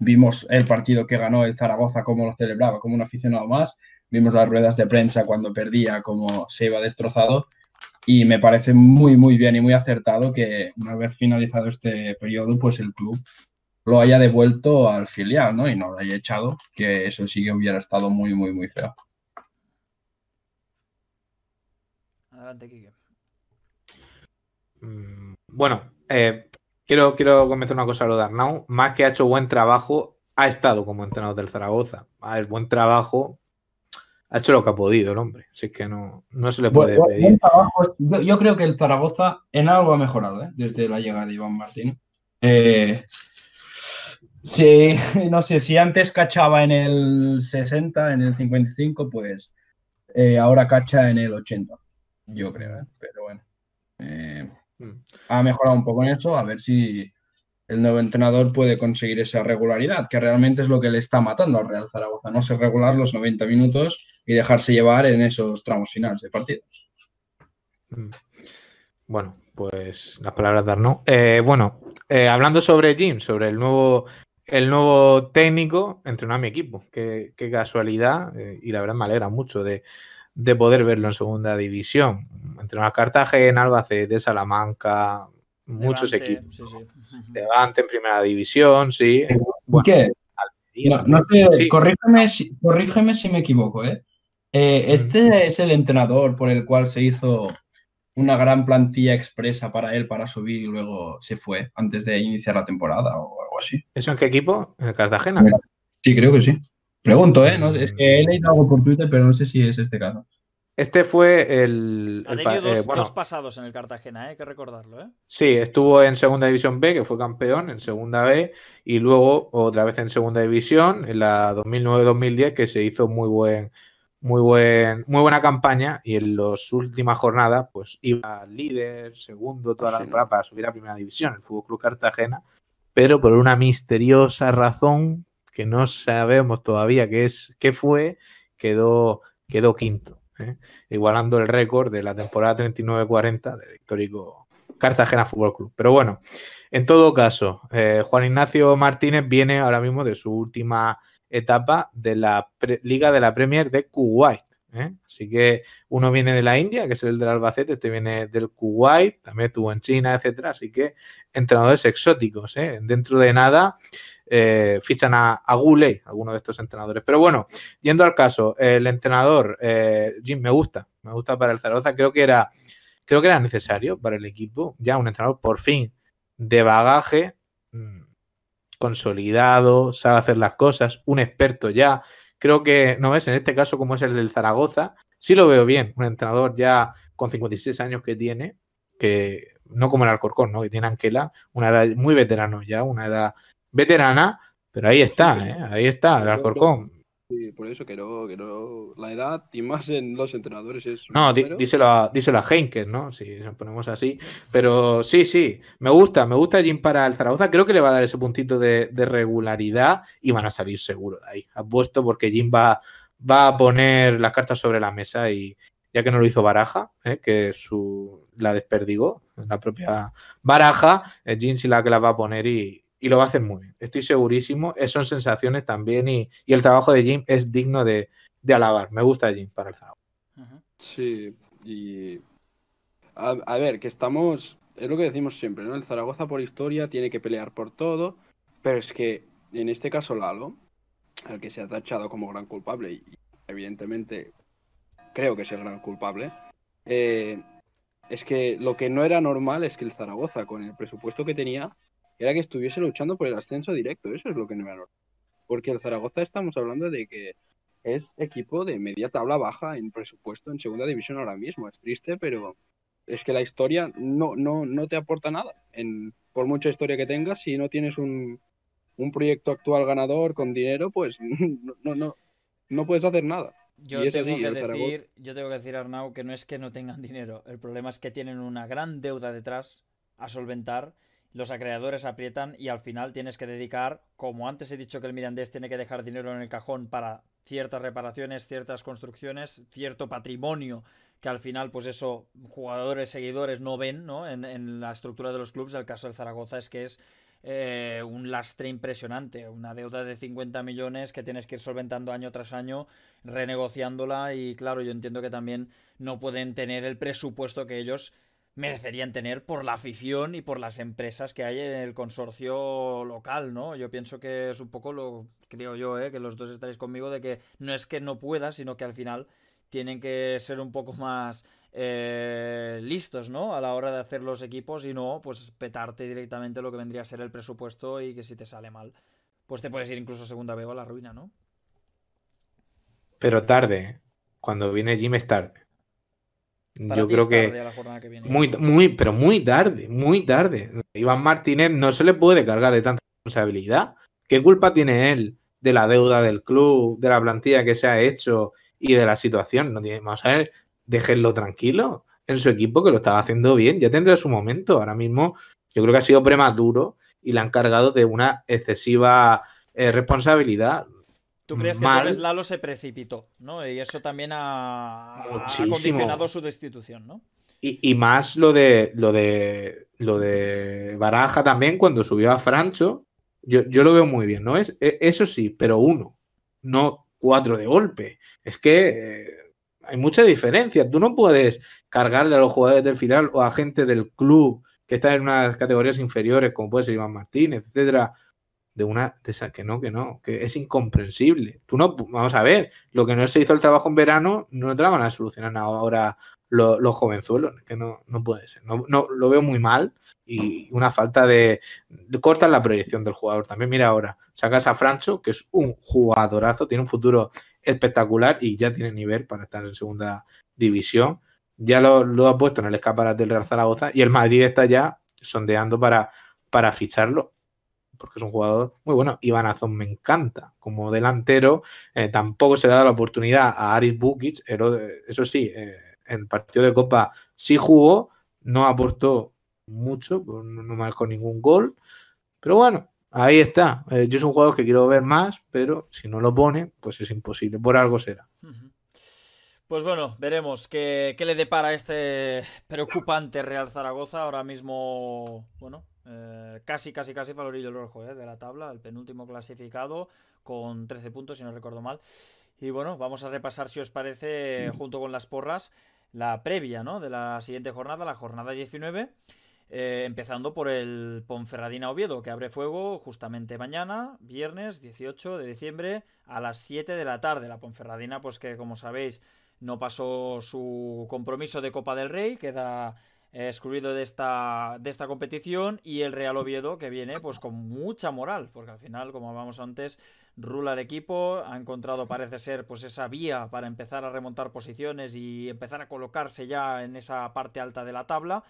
vimos el partido que ganó el Zaragoza, cómo lo celebraba, como un aficionado más. Vimos las ruedas de prensa cuando perdía, cómo se iba destrozado. Y me parece muy, muy bien y muy acertado que una vez finalizado este periodo, pues el club lo haya devuelto al filial, ¿no? Y no lo haya echado, que eso sí que hubiera estado muy, muy, muy feo. Adelante, mm, Bueno, eh, quiero, quiero comentar una cosa a lo de Arnau. Más que ha hecho buen trabajo, ha estado como entrenador del Zaragoza. El buen trabajo ha hecho lo que ha podido el hombre. Así que no, no se le puede pedir. yo, creo que el Zaragoza en algo ha mejorado ¿eh? desde la llegada de Iván Martín. Eh, Sí, no sé, si antes cachaba en el 60, en el 55, pues eh, ahora cacha en el 80, yo creo, ¿eh? pero bueno. Eh, mm. ha mejorado un poco en eso, a ver si el nuevo entrenador puede conseguir esa regularidad, que realmente es lo que le está matando al Real Zaragoza, no ser regular los 90 minutos y dejarse llevar en esos tramos finales de partidos. Mm. Bueno, pues las palabras de Arnaud. bueno, hablando sobre Jim, sobre el nuevo el nuevo técnico entrenó a mi equipo. Qué, casualidad, eh, y la verdad me alegra mucho de, poder verlo en segunda división. Entrenó a Cartagena, Albacete, Salamanca, muchos equipos. Levante en primera división, sí. Eh, ¿Qué? No, corrígeme, si, me equivoco, ¿eh? eh este es el entrenador por el cual se hizo una gran plantilla expresa para él para subir y luego se fue antes de iniciar la temporada. ¿Eso en qué equipo? ¿En el Cartagena? Sí, creo que sí. Pregunto, ¿eh? es que he mm. leído algo por Twitter, pero no sé si es este caso. Este fue el. Ha tenido eh, dos, pasados en el Cartagena, ¿eh? hay que recordarlo. ¿eh? Sí, estuvo en Segunda División B, que fue campeón en Segunda B, y luego otra vez en Segunda División, en la 2009-2010, que se hizo muy buen, muy buen, muy buena campaña, y en las últimas jornadas, pues iba líder, segundo, toda la para subir a Primera División, el Fútbol Club Cartagena, pero por una misteriosa razón que no sabemos todavía qué, es, qué fue, quedó, quedó quinto, ¿eh? igualando el récord de la temporada 39-40 del histórico Cartagena Fútbol Club. Pero bueno, en todo caso, eh, Juan Ignacio Martínez viene ahora mismo de su última etapa de la Liga de la Premier de Kuwait. ¿eh? Así que uno viene de la India, que es el del Albacete, este viene del Kuwait, también estuvo en China, etcétera. Así que entrenadores exóticos, ¿eh? Dentro de nada. Eh, fichan a, a Guley, alguno de estos entrenadores. Pero bueno, yendo al caso, el entrenador, Jim, me gusta, me gusta para el Zaragoza, creo que era, creo que era necesario para el equipo, ya un entrenador por fin de bagaje, mm, consolidado, sabe hacer las cosas, un experto ya Creo que, no ves, en este caso como es el del Zaragoza, sí lo veo bien. Un entrenador ya con 56 años que tiene, que no como el Alcorcón, ¿no? que tiene Anquela, una edad muy veterano ya, una edad veterana, pero ahí está, ¿eh? ahí está el Alcorcón por eso que que no. La edad y más en los entrenadores es. No, díselo a, díselo ¿no? Si nos ponemos así. Pero sí, sí, me gusta, me gusta Jim para el Zaragoza. Creo que le va a dar ese puntito de, regularidad y van a salir seguro de ahí. Apuesto porque Jim va, va a poner las cartas sobre la mesa y ya que no lo hizo Baraja, ¿eh? que su, la desperdigó, la propia Baraja, eh, Jim sí la que la va a poner y, y lo va a hacer muy bien. Estoy segurísimo. Eh, son sensaciones también y, el trabajo de Jim es digno de, alabar. Me gusta Jim para el Zaragoza. Sí, y a, ver, que estamos, es lo que decimos siempre, ¿no? El Zaragoza por historia tiene que pelear por todo, pero es que en este caso Lalo, al que se ha tachado como gran culpable, y evidentemente creo que es el gran culpable, eh, es que lo que no era normal es que el Zaragoza, con el presupuesto que tenía, era que estuviese luchando por el ascenso directo, eso es lo que no me valora. Porque el Zaragoza estamos hablando de que es equipo de media tabla baja en presupuesto en segunda división ahora mismo, es triste, pero es que la historia no, no, no te aporta nada. por mucha historia que tengas, si no tienes un, proyecto actual ganador con dinero, pues no, no, no, puedes hacer nada. Yo tengo, que decir, yo tengo que decir, Arnau, que no es que no tengan dinero. El problema es que tienen una gran deuda detrás a solventar los acreedores aprietan y al final tienes que dedicar, como antes he dicho que el Mirandés tiene que dejar dinero en el cajón para ciertas reparaciones, ciertas construcciones, cierto patrimonio que al final, pues eso, jugadores, seguidores no ven ¿no? En, la estructura de los clubes. El caso del Zaragoza es que es eh, un lastre impresionante, una deuda de 50 millones que tienes que ir solventando año tras año, renegociándola y claro, yo entiendo que también no pueden tener el presupuesto que ellos merecerían tener por la afición y por las empresas que hay en el consorcio local, ¿no? Yo pienso que es un poco lo, creo yo, ¿eh? que los dos estaréis conmigo, de que no es que no pueda, sino que al final tienen que ser un poco más eh, listos, ¿no? A la hora de hacer los equipos y no, pues petarte directamente lo que vendría a ser el presupuesto y que si te sale mal, pues te puedes ir incluso a segunda B a la ruina, ¿no? Pero tarde, cuando viene Jim es tarde yo creo que, muy muy pero muy tarde muy tarde Iván Martínez no se le puede cargar de tanta responsabilidad qué culpa tiene él de la deuda del club de la plantilla que se ha hecho y de la situación no tiene más a ver déjenlo tranquilo en su equipo que lo estaba haciendo bien ya tendrá su momento ahora mismo yo creo que ha sido prematuro y le han cargado de una excesiva eh, responsabilidad ¿Tú crees que mal... Lalo se precipitó, ¿no? Y eso también ha, condicionado su destitución, ¿no? Y, más lo de lo de lo de Baraja también cuando subió a Francho. Yo, lo veo muy bien, ¿no? Es, e, eso sí, pero uno, no cuatro de golpe. Es que eh, hay mucha diferencia. Tú no puedes cargarle a los jugadores del final o a gente del club que está en unas categorías inferiores, como puede ser Iván Martínez, etcétera, de una que no, que no, que es incomprensible. Tú no, vamos a ver, lo que no se hizo el trabajo en verano no te la van a solucionar ahora los, jovenzuelos, que no, puede ser. No, lo veo muy mal y una falta de, corta la proyección del jugador. También mira ahora, sacas a Francho, que es un jugadorazo, tiene un futuro espectacular y ya tiene nivel para estar en segunda división. Ya lo, ha puesto en el escaparate del Real Zaragoza y el Madrid está ya sondeando para, para ficharlo porque es un jugador muy bueno. Iván Azón me encanta. Como delantero, eh, tampoco se le ha la oportunidad a Aris Bukic. Eh, eso sí, eh, en el partido de Copa sí jugó, no aportó mucho, no marcó ningún gol. Pero bueno, ahí está. yo es un jugador que quiero ver más, pero si no lo pone, pues es imposible. Por algo será. Pues bueno, veremos qué, qué, le depara este preocupante Real Zaragoza. Ahora mismo, bueno, eh, casi, casi, casi Valorillo rojo eh, de la tabla, el penúltimo clasificado con 13 puntos, si no recuerdo mal. Y bueno, vamos a repasar, si os parece, mm. junto con las porras, la previa ¿no? de la siguiente jornada, la jornada 19. Eh, empezando por el Ponferradina Oviedo, que abre fuego justamente mañana, viernes 18 de diciembre, a las 7 de la tarde. La Ponferradina, pues que como sabéis, no pasó su compromiso de Copa del Rey, queda eh, excluido de esta, de esta competición y el Real Oviedo que viene pues con mucha moral porque al final como hablamos antes rula el equipo ha encontrado parece ser pues esa vía para empezar a remontar posiciones y empezar a colocarse ya en esa parte alta de la tabla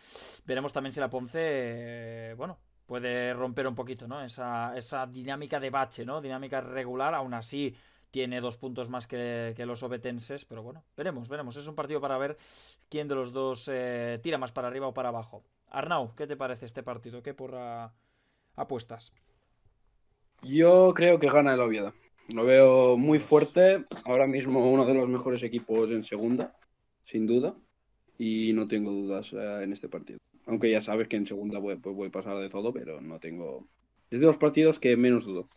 veremos también si la Ponce eh, bueno puede romper un poquito no esa, esa dinámica de bache no dinámica regular aún así tiene dos puntos más que, los obetenses, pero bueno, veremos, veremos. Es un partido para ver quién de los dos eh, tira más para arriba o para abajo. Arnau, ¿qué te parece este partido? ¿Qué por apuestas? Yo creo que gana el Oviedo. Lo veo muy fuerte. Ahora mismo uno de los mejores equipos en segunda, sin duda. Y no tengo dudas eh, en este partido. Aunque ya sabes que en segunda voy, voy a pasar de todo, pero no tengo... Es de los partidos que menos dudo.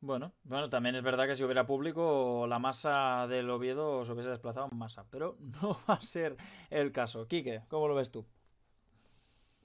Bueno, bueno, también es verdad que si hubiera público, la masa del Oviedo se hubiese desplazado en masa, pero no va a ser el caso. Quique, ¿cómo lo ves tú?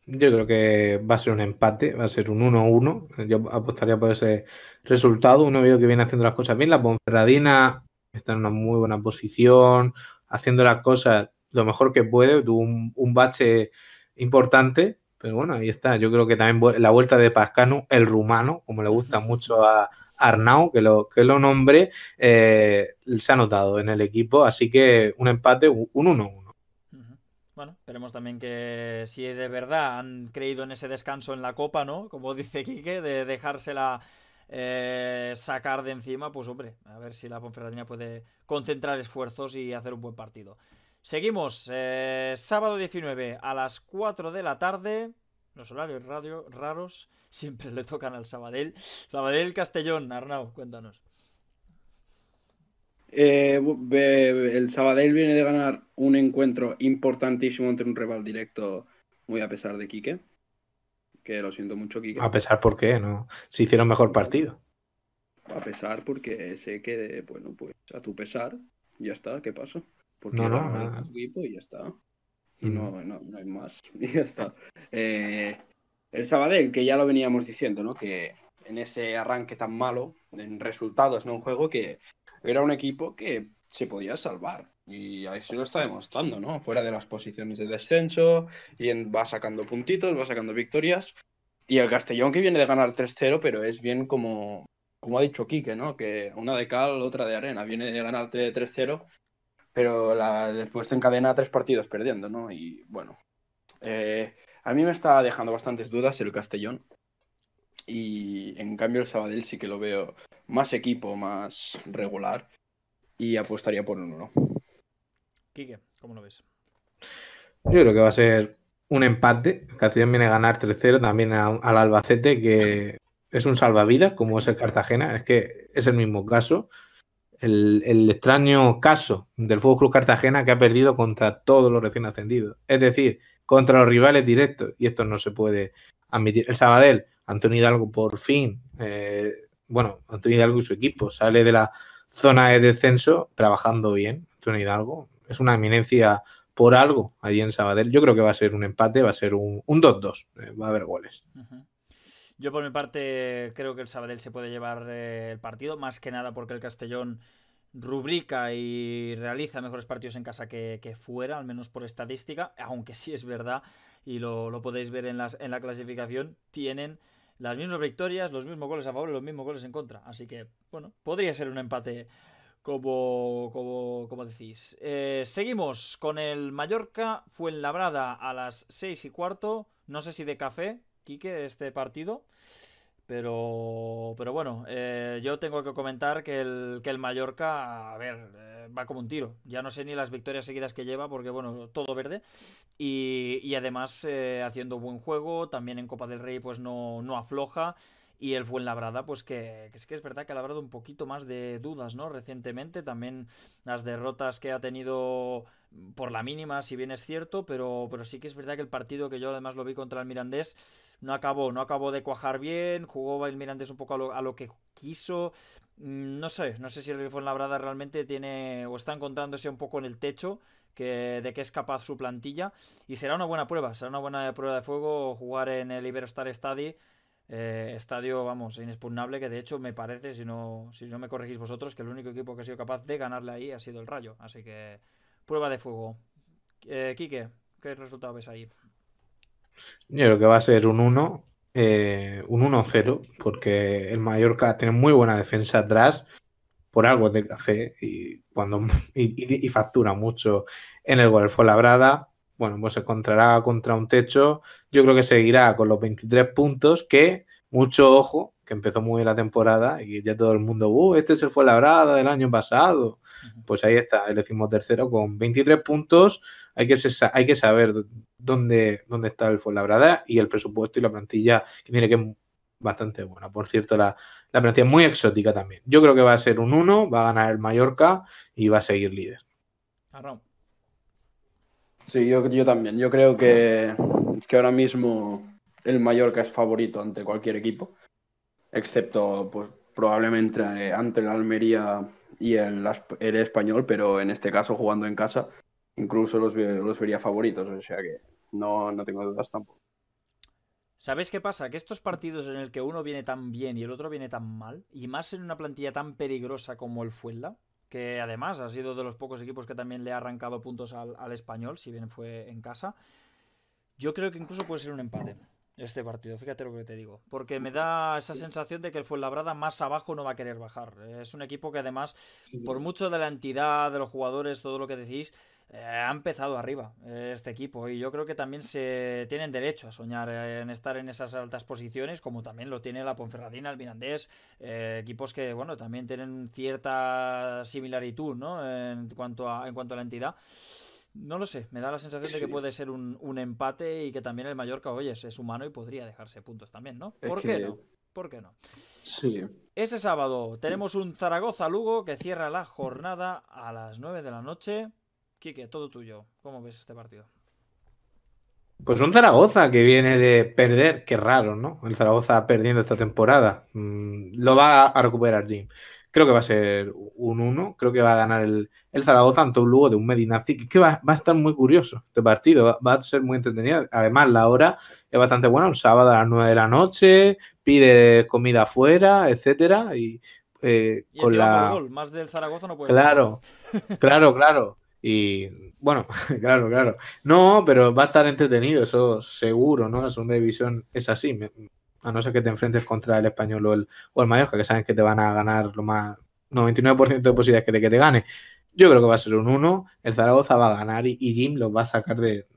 Yo creo que va a ser un empate, va a ser un 1-1. Yo apostaría por ese resultado. Un Oviedo que viene haciendo las cosas bien. La Ponferradina está en una muy buena posición, haciendo las cosas lo mejor que puede. Tuvo un bache importante, pero bueno, ahí está. Yo creo que también la vuelta de Pascano, el rumano, como le gusta mucho a, Arnau, que lo, que lo nombre eh, se ha notado en el equipo, así que un empate, un 1-1. Bueno, esperemos también que si de verdad han creído en ese descanso en la Copa, ¿no? Como dice Quique, de dejársela eh, sacar de encima, pues hombre, a ver si la Ponferradina puede concentrar esfuerzos y hacer un buen partido. Seguimos, eh, sábado 19 a las 4 de la tarde, los horarios radio raros siempre le tocan al Sabadell. Sabadell Castellón, Arnau, cuéntanos. Eh, el Sabadell viene de ganar un encuentro importantísimo entre un rival directo, muy a pesar de Quique. Que lo siento mucho, Quique. A pesar, ¿por qué? No? Se hicieron mejor partido. A pesar, porque sé que, bueno, pues a tu pesar, ya está, ¿qué pasa? Porque no, no, y ya está no, no, no hay más. Y ya está. Eh, el Sabadell, que ya lo veníamos diciendo, ¿no? Que en ese arranque tan malo, en resultados, no un juego, que era un equipo que se podía salvar. Y ahí se lo está demostrando, ¿no? Fuera de las posiciones de descenso, y va sacando puntitos, va sacando victorias. Y el Castellón que viene de ganar 3-0, pero es bien como, como ha dicho Quique, ¿no? Que una de cal, otra de arena. Viene de ganar 3-0 pero la, después te encadena tres partidos perdiendo, ¿no? Y bueno, eh, a mí me está dejando bastantes dudas el Castellón. Y en cambio el Sabadell sí que lo veo más equipo, más regular. Y apostaría por un 1. Quique, ¿cómo lo ves? Yo creo que va a ser un empate. El Castellón viene a ganar 3-0 también al Albacete, que es un salvavidas, como es el Cartagena. Es que es el mismo caso el, extraño caso del Fútbol Club Cartagena que ha perdido contra todos los recién ascendidos, es decir, contra los rivales directos, y esto no se puede admitir. El Sabadell, Antonio Hidalgo por fin, eh, bueno, Antonio Hidalgo y su equipo sale de la zona de descenso trabajando bien. Antonio Hidalgo es una eminencia por algo allí en Sabadell. Yo creo que va a ser un empate, va a ser un 2-2, eh, va a haber goles. Yo por mi parte creo que el Sabadell se puede llevar eh, el partido, más que nada porque el Castellón rubrica y realiza mejores partidos en casa que, fuera, al menos por estadística, aunque sí es verdad, y lo, podéis ver en, las, en la clasificación, tienen las mismas victorias, los mismos goles a favor y los mismos goles en contra. Así que, bueno, podría ser un empate como, como, decís. Eh, seguimos con el Mallorca Fue en Labrada a las seis y cuarto. No sé si de café, Quique, este partido. Pero, pero bueno, eh, yo tengo que comentar que el, que el Mallorca, a ver, eh, va como un tiro. Ya no sé ni las victorias seguidas que lleva, porque bueno, todo verde. Y, además eh, haciendo buen juego, también en Copa del Rey pues no, no afloja. Y el Fuenlabrada, pues que, que es que es verdad que ha labrado un poquito más de dudas, ¿no? Recientemente también las derrotas que ha tenido por la mínima, si bien es cierto, pero, pero sí que es verdad que el partido que yo además lo vi contra el Mirandés no acabó, no acabó de cuajar bien, jugó el Mirandés un poco a lo, que quiso. Mm, no sé, no sé si el Labrada realmente tiene o está encontrándose un poco en el techo que, de que es capaz su plantilla y será una buena prueba, será una buena prueba de fuego jugar en el Iberostar Stadium. Eh, estadio, vamos, inexpugnable, que de hecho me parece, si no, si no me corregís vosotros, que el único equipo que ha sido capaz de ganarle ahí ha sido el Rayo. Así que prueba de fuego. Eh, Quique, ¿qué resultado ves ahí? Yo creo que va a ser un 1, eh, un 1-0, porque el Mallorca tiene muy buena defensa atrás, por algo de café, y, cuando, y, factura mucho en el Golfo Labrada. Bueno, pues se encontrará contra un techo. Yo creo que seguirá con los 23 puntos que mucho ojo, que empezó muy bien la temporada y ya todo el mundo, uh, este se fue labrada del año pasado. Pues ahí está, el decimotercero con 23 puntos. Hay que, saber dónde, dónde está el Fuenlabrada y el presupuesto y la plantilla, que tiene que es bastante buena. Por cierto, la, plantilla es muy exótica también. Yo creo que va a ser un 1, va a ganar el Mallorca y va a seguir líder. Sí, yo, yo también. Yo creo que, que ahora mismo el Mallorca es favorito ante cualquier equipo, excepto pues, probablemente ante el Almería y el, el Español, pero en este caso jugando en casa, incluso los, los vería favoritos, o sea que no, no tengo dudas tampoco. ¿Sabes qué pasa? Que estos partidos en el que uno viene tan bien y el otro viene tan mal, y más en una plantilla tan peligrosa como el Fuenla, que además ha sido de los pocos equipos que también le ha arrancado puntos al, al español, si bien fue en casa, yo creo que incluso puede ser un empate este partido, fíjate lo que te digo, porque me da esa sensación de que el Fuenlabrada más abajo no va a querer bajar. Es un equipo que además, por mucho de la entidad, de los jugadores, todo lo que decís, eh, ha empezado arriba eh, este equipo y yo creo que también se tienen derecho a soñar eh, en estar en esas altas posiciones, como también lo tiene la Ponferradina, el Mirandés, equipos que bueno también tienen cierta similaritud, ¿no? En cuanto a en cuanto a la entidad. No lo sé, me da la sensación de que puede ser un, empate y que también el Mallorca, oye, es humano y podría dejarse puntos también, ¿no? ¿Por qué no? ¿Por qué no? Sí. Ese sábado tenemos un Zaragoza-Lugo que cierra la jornada a las 9 de la noche. Quique, todo tuyo. ¿Cómo ves este partido? Pues un Zaragoza que viene de perder, qué raro, ¿no? El Zaragoza perdiendo esta temporada. Mm, lo va a recuperar Jim. Creo que va a ser un 1, creo que va a ganar el, el Zaragoza ante un Lugo de un Medinactic, que va, a estar muy curioso este partido, va, a ser muy entretenido. Además, la hora es bastante buena, un sábado a las 9 de la noche, pide comida afuera, etcétera, y, eh, con la... Gol, más del Zaragoza no puede Claro, claro, claro. Y bueno, claro, claro. No, pero va a estar entretenido, eso seguro, ¿no? La segunda división es así a no ser que te enfrentes contra el español o el, o Mallorca, que saben que te van a ganar lo más 99% de posibilidades que que te gane. Yo creo que va a ser un 1, el Zaragoza va a ganar y, Jim los va a sacar de,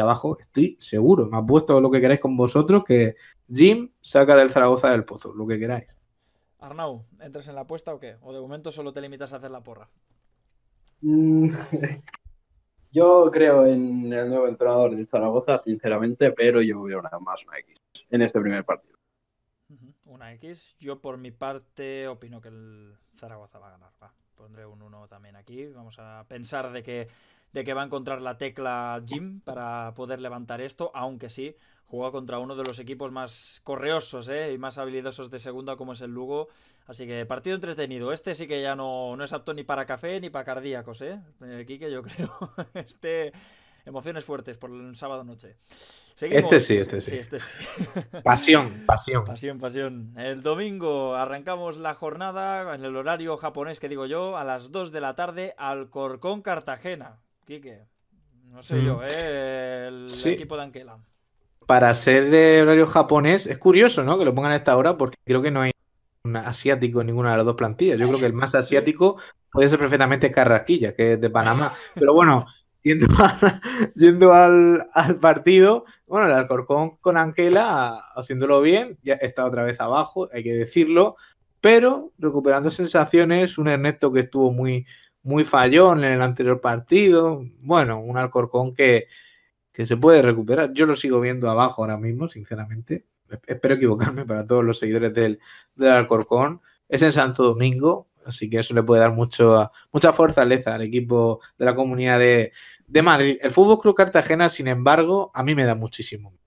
abajo, estoy seguro. Me ha puesto lo que queráis con vosotros, que Jim saca del Zaragoza del pozo, lo que queráis. Arnau, ¿entras en la apuesta o qué? ¿O de momento solo te limitas a hacer la porra? Mm, yo creo en el nuevo entrenador de Zaragoza, sinceramente, pero yo veo nada más una X en este primer partido. Una X. Yo por mi parte opino que el Zaragoza va a ganar. Va. Pondré un 1 también aquí. Vamos a pensar de que, de que va a encontrar la tecla Jim para poder levantar esto, aunque sí, juega contra uno de los equipos más correosos eh, y más habilidosos de segunda como es el Lugo. Así que partido entretenido. Este sí que ya no, no es apto ni para café ni para cardíacos, ¿eh? eh que yo creo. Este emociones fuertes por el sábado noche. Este sí, este sí. Este pasión, pasión. Pasión, pasión. El domingo arrancamos la jornada en el horario japonés que digo yo, a las 2 de la tarde, al Corcón Cartagena. Quique, no sé yo, mm. ¿eh? el equipo de Anquela. Para ser horario japonés, es curioso, ¿no? Que lo pongan a esta hora porque creo que no hay un asiático en ninguna de las dos plantillas. Yo creo que el más asiático puede ser perfectamente Carrasquilla, que es de Panamá. Pero bueno, yendo, al, partido. Bueno, el Alcorcón con Anquela haciéndolo bien, ya está otra vez abajo, hay que decirlo, pero recuperando sensaciones, un Ernesto que estuvo muy, muy fallón en el anterior partido, bueno, un Alcorcón que, se puede recuperar. Yo lo sigo viendo abajo ahora mismo, sinceramente. Espero equivocarme para todos los seguidores del, del Alcorcón. Es en Santo Domingo, así que eso le puede dar mucho, mucha fortaleza al equipo de la comunidad de, de Madrid. El Fútbol Club Cartagena, sin embargo, a mí me da muchísimo miedo.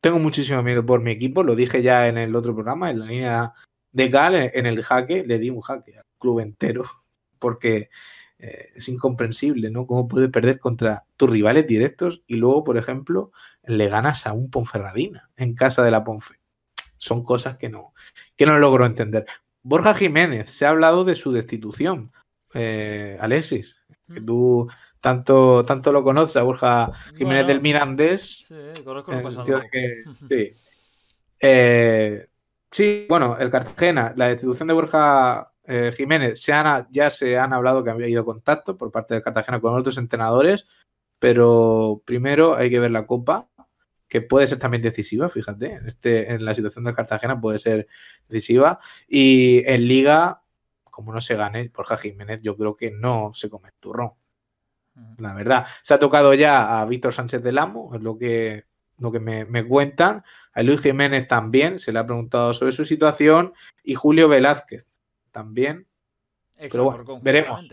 Tengo muchísimo miedo por mi equipo, lo dije ya en el otro programa, en la línea de gale en el jaque, le di un jaque al club entero, porque eh, es incomprensible, ¿no? Cómo puedes perder contra tus rivales directos y luego, por ejemplo, le ganas a un Ponferradina en casa de la Ponfe. Son cosas que no, que no logro entender. Borja Jiménez, se ha hablado de su destitución. Eh, Alexis, que tú tanto, tanto lo conoce a Borja Jiménez del Mirandés. Sí, conozco sí. Eh, sí, bueno, el Cartagena, la destitución de Borja eh, Jiménez, se ya se han hablado que había ido contacto por parte de Cartagena con otros entrenadores, pero primero hay que ver la Copa, que puede ser también decisiva, fíjate, este, en la situación del Cartagena puede ser decisiva, y en Liga, como no se gane, Borja Jiménez yo creo que no se come el turrón. La verdad, se ha tocado ya a Víctor Sánchez del Amo, es lo que, lo que me, cuentan. A Luis Jiménez también se le ha preguntado sobre su situación y Julio Velázquez también. Pero veremos.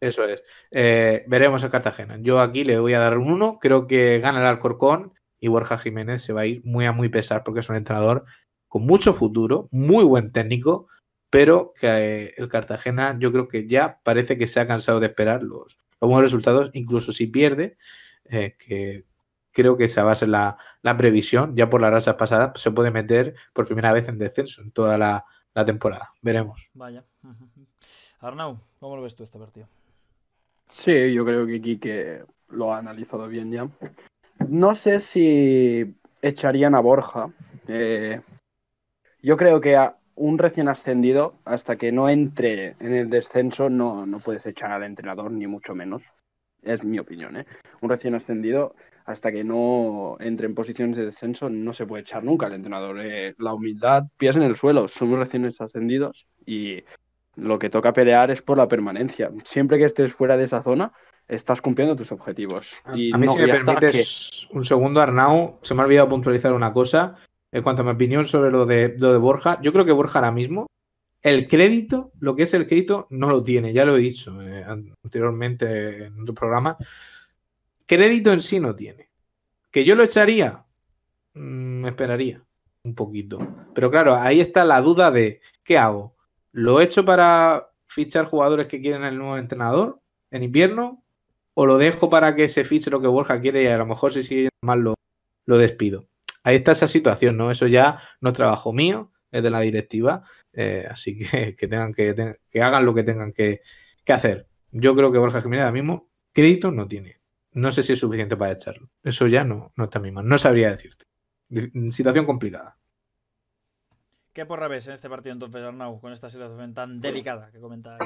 Eso es. Eh, veremos el Cartagena. Yo aquí le voy a dar un 1. Creo que gana el Alcorcón y Borja Jiménez se va a ir muy a muy pesar porque es un entrenador con mucho futuro, muy buen técnico, pero que eh, el Cartagena yo creo que ya parece que se ha cansado de esperar los, los buenos resultados, incluso si pierde, eh, que creo que esa va a ser la, previsión, ya por las razas pasadas, pues, se puede meter por primera vez en descenso en toda la, temporada. Veremos. Vaya. Arnau, ¿cómo lo ves tú este partido? Sí, yo creo que Quique lo ha analizado bien ya. No sé si echarían a Borja. Eh, yo creo que a, un recién ascendido, hasta que no entre en el descenso, no, no puedes echar al entrenador, ni mucho menos. Es mi opinión, ¿eh? Un recién ascendido, hasta que no entre en posiciones de descenso, no se puede echar nunca al entrenador. ¿eh? La humildad, pies en el suelo, somos recién ascendidos y lo que toca pelear es por la permanencia. Siempre que estés fuera de esa zona, estás cumpliendo tus objetivos. Y a, mí, si me permites un segundo, Arnau, se me ha olvidado puntualizar una cosa en cuanto a mi opinión sobre lo de, lo de Borja, yo creo que Borja ahora mismo, el crédito, lo que es el crédito, no lo tiene, ya lo he dicho eh, anteriormente en otro programa. Crédito en sí no tiene. Que yo lo echaría, mm, me esperaría un poquito. Pero claro, ahí está la duda de, ¿qué hago? ¿Lo echo para fichar jugadores que quieren el nuevo entrenador en invierno? ¿O lo dejo para que se fiche lo que Borja quiere y a lo mejor si sigue mal lo despido? ahí está esa situación, ¿no? Eso ya no es trabajo mío, es de la directiva, eh, así que, que tengan que, hagan lo que tengan que, hacer. Yo creo que Borja Jiménez ahora mismo crédito no tiene. No sé si es suficiente para echarlo. Eso ya no, no está mismo. No sabría decirte. Situación complicada. ¿Qué por revés en este partido entonces, Arnau, con esta situación tan delicada que comentaba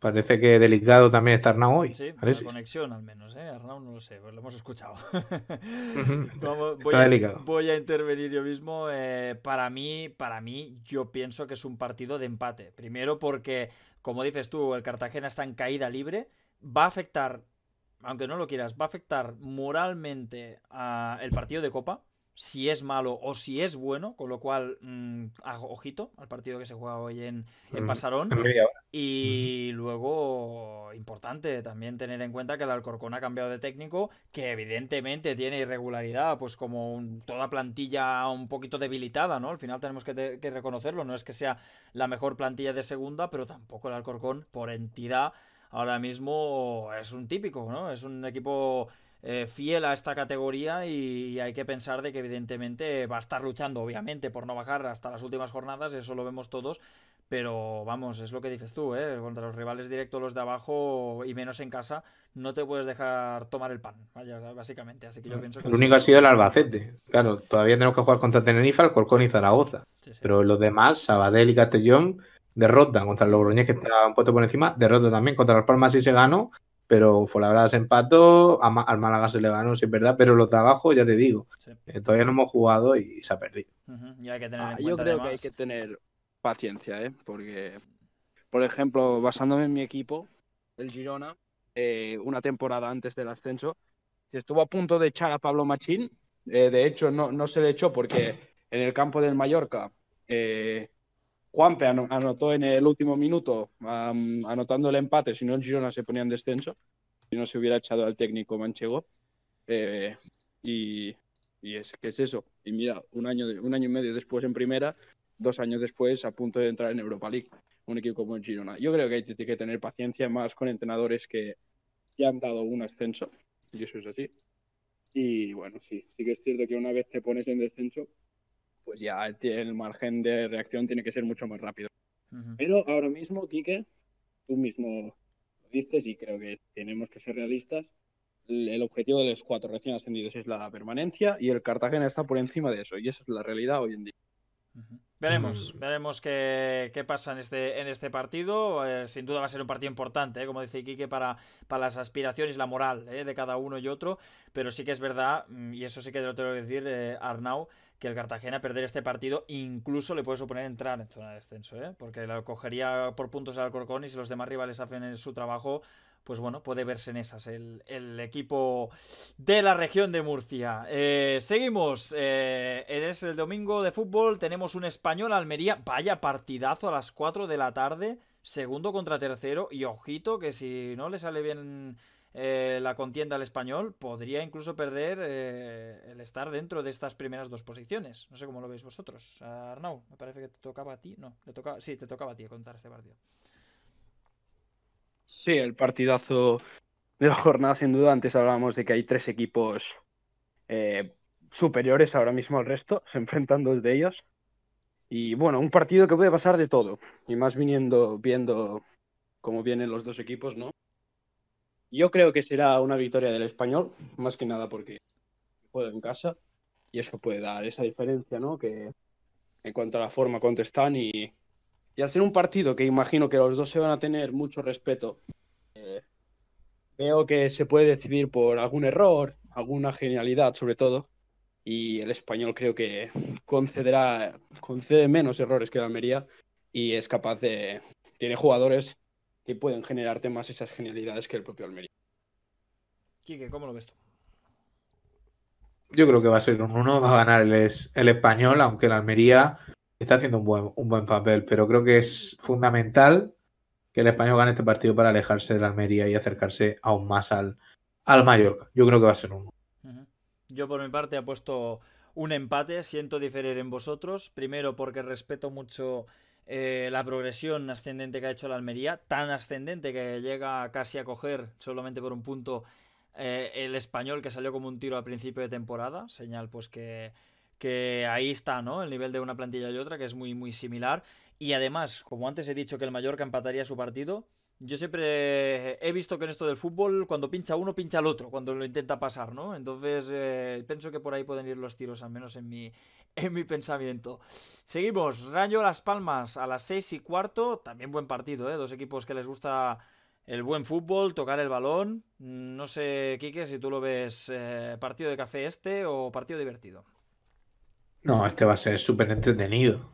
Parece que delicado también está Arnau hoy. Sí, la conexión al menos, ¿eh? Arnau no lo sé, pues lo hemos escuchado. voy, a, intervenir yo mismo. Eh, para mí, para mí, yo pienso que es un partido de empate. Primero porque, como dices tú, el Cartagena está en caída libre. Va a afectar, aunque no lo quieras, va a afectar moralmente al el partido de Copa si es malo o si es bueno, con lo cual, mm, ojito al partido que se juega hoy en, en mm, Pasarón. Y luego, importante también tener en cuenta que el Alcorcón ha cambiado de técnico, que evidentemente tiene irregularidad, pues como toda plantilla un poquito debilitada, ¿no? Al final tenemos que, que reconocerlo, no es que sea la mejor plantilla de segunda, pero tampoco el Alcorcón por entidad ahora mismo es un típico, ¿no? Es un equipo eh, fiel a esta categoría y, hay que pensar de que evidentemente va a estar luchando, obviamente, por no bajar hasta las últimas jornadas, eso lo vemos todos, pero vamos, es lo que dices tú, ¿eh? contra los rivales directos, los de abajo y menos en casa, no te puedes dejar tomar el pan, básicamente. Así que Lo único ha sido el Albacete, claro, todavía tenemos que jugar contra Tenerife, Alcorcón y Zaragoza, pero los demás, Sabadell y Castellón derrota contra el Logroñés, que está puesto por encima, derrota también contra las Palmas y se ganó, pero Fuenlabrada empató, al Málaga se le ganó, sí es verdad, pero lo trabajo ya te digo, eh, todavía no hemos jugado y se ha perdido. Ah, yo creo que hay que tener paciencia, ¿eh? porque, por ejemplo, basándome en mi equipo, el Girona, eh, una temporada antes del ascenso, se estuvo a punto de echar a Pablo Machín, eh, de hecho no, no se le echó porque en el campo del Mallorca... Eh, Juanpe anotó en el último minuto, anotando el empate, si no el Girona se ponía en descenso, si no se hubiera echado al técnico manchego. Eh, y, y, es que es eso. Y mira, un año, un año y medio después en primera, dos años después a punto de entrar en Europa League, un equipo como el Girona. Yo creo que hay que tener paciencia más con entrenadores que ya han dado un ascenso, y eso es así. Y bueno, sí, sí que es cierto que una vez te pones en descenso, pues ya el margen de reacción tiene que ser mucho más rápido. Pero ahora mismo, Quique, tú mismo lo dices y creo que tenemos que ser realistas. El objetivo de los cuatro recién ascendidos es la permanencia y el Cartagena está por encima de eso y esa es la realidad hoy en día. Veremos, veremos qué, qué, pasa en este, en este partido. Eh, sin duda va a ser un partido importante, ¿eh? como dice Quique, para, para las aspiraciones y la moral ¿eh? de cada uno y otro. Pero sí que es verdad, mm, y eso sí que lo tengo que decir, eh, Arnau, que el Cartagena perder este partido incluso le puede suponer entrar en zona de descenso, ¿eh? porque lo cogería por puntos al Alcorcón y si los demás rivales hacen su trabajo, pues bueno, puede verse en esas el, equipo de la región de Murcia. Eh, seguimos, eh, es el domingo de fútbol, tenemos un español Almería, vaya partidazo a las 4 de la tarde, segundo contra tercero y ojito que si no le sale bien eh, la contienda al español, podría incluso perder eh, el estar dentro de estas primeras dos posiciones. No sé cómo lo veis vosotros. Arnau, me parece que te tocaba a ti. No, tocaba, sí, te tocaba a ti contar este partido. Sí, el partidazo de la jornada, sin duda. Antes hablábamos de que hay tres equipos eh, superiores ahora mismo al resto, se enfrentan dos de ellos. Y bueno, un partido que puede pasar de todo. Y más viniendo, viendo cómo vienen los dos equipos, ¿no? Yo creo que será una victoria del español, más que nada porque juega en casa y eso puede dar esa diferencia, ¿no? Que en cuanto a la forma contestan y, y al ser un partido que imagino que los dos se van a tener mucho respeto, eh, veo que se puede decidir por algún error, alguna genialidad sobre todo y el español creo que concederá, concede menos errores que el Almería y es capaz de, tiene jugadores pueden generarte más esas genialidades que el propio Almería. Quique, ¿cómo lo ves tú? Yo creo que va a ser un 1, va a ganar el, español, aunque el Almería está haciendo un buen, papel, pero creo que es fundamental que el español gane este partido para alejarse del Almería y acercarse aún más al, al Mallorca. Yo creo que va a ser uno. Yo por mi parte he puesto un empate, siento diferir en vosotros, primero porque respeto mucho eh, la progresión ascendente que ha hecho la Almería, tan ascendente que llega casi a coger solamente por un punto eh, el español que salió como un tiro al principio de temporada, señal pues que, ahí está, ¿no? El nivel de una plantilla y otra que es muy, muy similar. Y además, como antes he dicho que el Mallorca empataría su partido, yo siempre he visto que en esto del fútbol, cuando pincha uno, pincha el otro, cuando lo intenta pasar, ¿no? Entonces, eh, pienso que por ahí pueden ir los tiros, al menos en mi, en mi pensamiento. Seguimos, Rayo Las Palmas a las seis y cuarto, también buen partido, ¿eh? dos equipos que les gusta el buen fútbol, tocar el balón. Mm, no sé, Quique, si tú lo ves eh, partido de café este o partido divertido. No, este va a ser súper entretenido.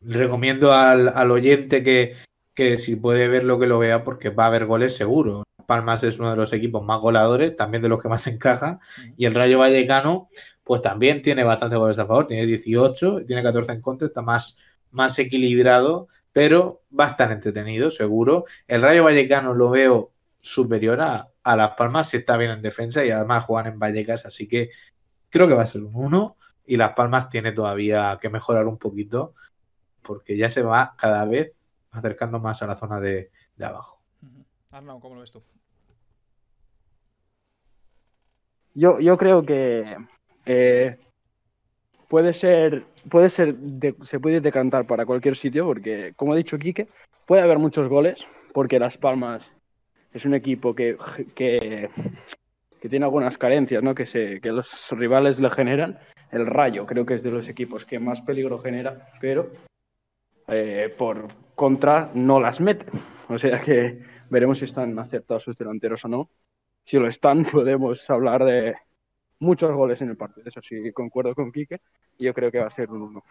Recomiendo al, oyente que, que si puede verlo, que lo vea porque va a haber goles seguro. Palmas es uno de los equipos más goleadores, también de los que más encaja. Y el Rayo Vallecano, pues también tiene bastantes goles a favor, tiene 18, tiene 14 en contra, está más, más equilibrado, pero va a estar entretenido, seguro. El Rayo Vallecano lo veo superior a, Las Palmas si está bien en defensa y además juegan en Vallecas, así que creo que va a ser un 1 y Las Palmas tiene todavía que mejorar un poquito porque ya se va cada vez acercando más a la zona de, de abajo. Arnau, ¿cómo lo ves tú? Yo, yo creo que eh, puede ser, puede ser se puede decantar para cualquier sitio, porque como ha dicho Quique, puede haber muchos goles, porque Las Palmas es un equipo que, que, tiene algunas carencias ¿no? que, se, los rivales le generan. El Rayo creo que es de los equipos que más peligro genera, pero eh, por contra no las mete. O sea que Veremos si están acertados sus delanteros o no. Si lo están, podemos hablar de muchos goles en el partido. Eso sí, concuerdo con Quique. Yo creo que va a ser un 1.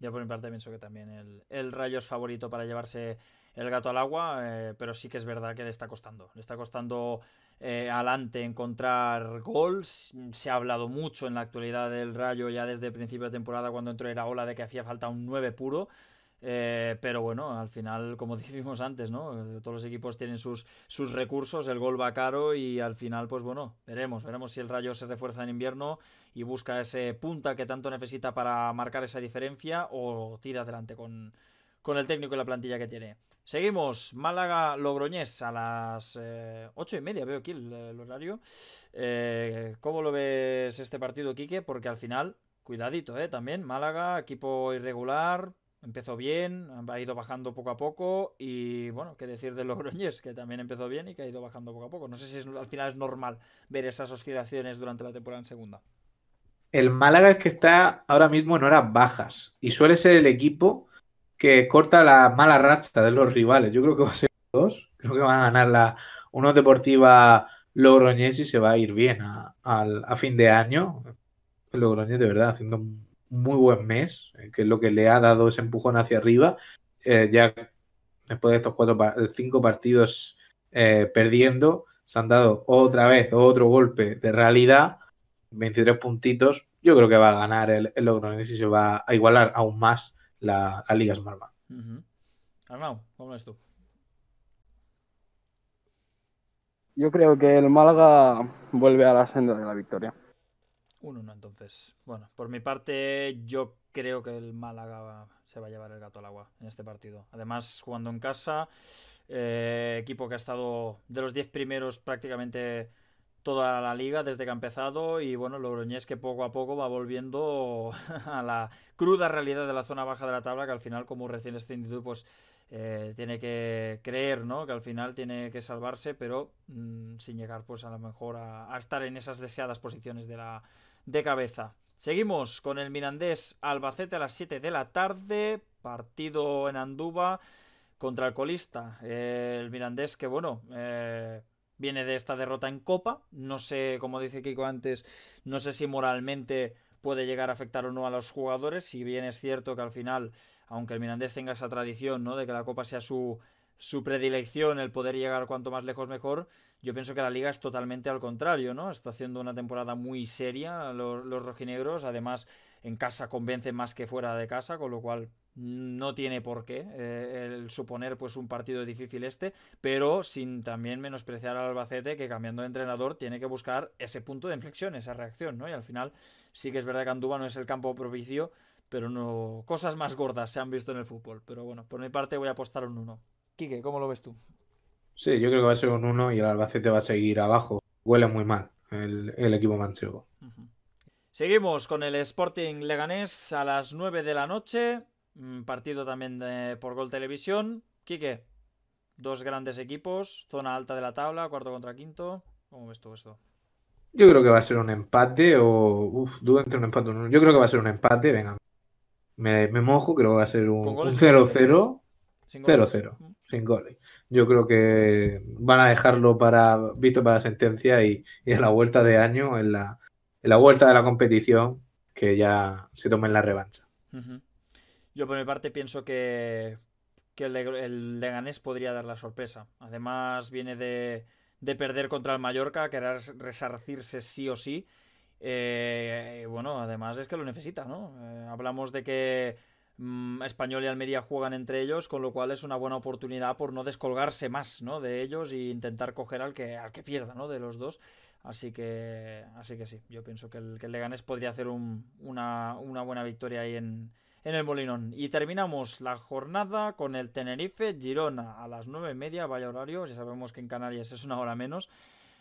Ya por mi parte pienso que también el, Rayo es favorito para llevarse el gato al agua, eh, pero sí que es verdad que le está costando. Le está costando eh, adelante encontrar gols. Se ha hablado mucho en la actualidad del Rayo ya desde el principio de temporada cuando entró la ola de que hacía falta un 9 puro. Eh, pero bueno, al final, como dijimos antes, ¿no? Todos los equipos tienen sus, sus recursos, el gol va caro y al final, pues bueno, veremos, veremos si el Rayo se refuerza en invierno y busca ese punta que tanto necesita para marcar esa diferencia o tira adelante con, el técnico y la plantilla que tiene. Seguimos, Málaga Logroñés a las eh, ocho y media, veo aquí el, horario. Eh, ¿Cómo lo ves este partido, Quique? Porque al final, cuidadito, También Málaga, equipo irregular, empezó bien, ha ido bajando poco a poco y bueno, qué decir de Logroñés, que también empezó bien y que ha ido bajando poco a poco. No sé si al final es normal ver esas oscilaciones durante la temporada en segunda. El Málaga es que está ahora mismo en horas bajas y suele ser el equipo que corta la mala racha de los rivales. Yo creo que va a ser dos, creo que van a ganar la uno Deportiva Logroñés y se va a ir bien a, fin de año. Logroñés de verdad haciendo un muy buen mes, eh, que es lo que le ha dado ese empujón hacia arriba. Eh, ya después de estos cuatro, eh, cinco partidos perdiendo, se han dado otra vez otro golpe de realidad. 23 puntitos. Yo creo que va a ganar el, el y se va a igualar aún más la, Liga Smartman. Arnau, ¿cómo ves tú? Yo creo que el Málaga vuelve a la senda de la victoria. 1 1 entonces. Bueno, por mi parte yo creo que el Málaga se va a llevar el gato al agua en este partido. Además, jugando en casa, eh, equipo que ha estado de los 10 primeros prácticamente toda la liga desde que ha empezado y bueno, es que poco a poco va volviendo a la cruda realidad de la zona baja de la tabla que al final como recién extendido pues eh, tiene que creer, ¿no? Que al final tiene que salvarse pero mm, sin llegar pues a lo mejor a estar en esas deseadas posiciones de la de cabeza. Seguimos con el Mirandés Albacete a las 7 de la tarde, partido en Anduba. contra el colista. el Mirandés que, bueno, eh, viene de esta derrota en Copa. No sé, como dice Kiko antes, no sé si moralmente puede llegar a afectar o no a los jugadores, si bien es cierto que al final, aunque el Mirandés tenga esa tradición, ¿no? De que la Copa sea su su predilección el poder llegar cuanto más lejos mejor, yo pienso que la liga es totalmente al contrario, ¿no? Está haciendo una temporada muy seria los, rojinegros, además en casa convence más que fuera de casa, con lo cual no tiene por qué eh, el suponer pues un partido difícil este, pero sin también menospreciar al Albacete que cambiando de entrenador tiene que buscar ese punto de inflexión, esa reacción, ¿no? Y al final sí que es verdad que Andúba no es el campo propicio, pero no cosas más gordas se han visto en el fútbol, pero bueno, por mi parte voy a apostar un 1. Quique, ¿cómo lo ves tú? Sí, yo creo que va a ser un 1 y el Albacete va a seguir abajo. Huele muy mal el, equipo manchego. Seguimos con el Sporting Leganés a las 9 de la noche. Mm, partido también por Gol Televisión. Quique, dos grandes equipos, zona alta de la tabla, cuarto contra quinto. ¿Cómo ves tú esto? Yo creo que va a ser un empate o. Uf, dudo entre un empate o un... Yo creo que va a ser un empate, venga. Me, me mojo, creo que va a ser un 0-0. 0-0 sin goles. Yo creo que van a dejarlo para visto para la sentencia y, a la vuelta de año, en la, vuelta de la competición, que ya se tomen la revancha. Yo por mi parte pienso que, el, Leganés podría dar la sorpresa. Además viene de, perder contra el Mallorca, querer resarcirse sí o sí. Eh, bueno, además es que lo necesita, ¿no? Eh, hablamos de que Mm, español y Almería juegan entre ellos, con lo cual es una buena oportunidad por no descolgarse más ¿no? de ellos y intentar coger al que, al que pierda ¿no? de los dos. Así que, así que sí, yo pienso que el, que Leganés podría hacer una, buena victoria ahí en, el Molinón. Y terminamos la jornada con el Tenerife Girona a las nueve y media, vaya horario, ya sabemos que en Canarias es una hora menos.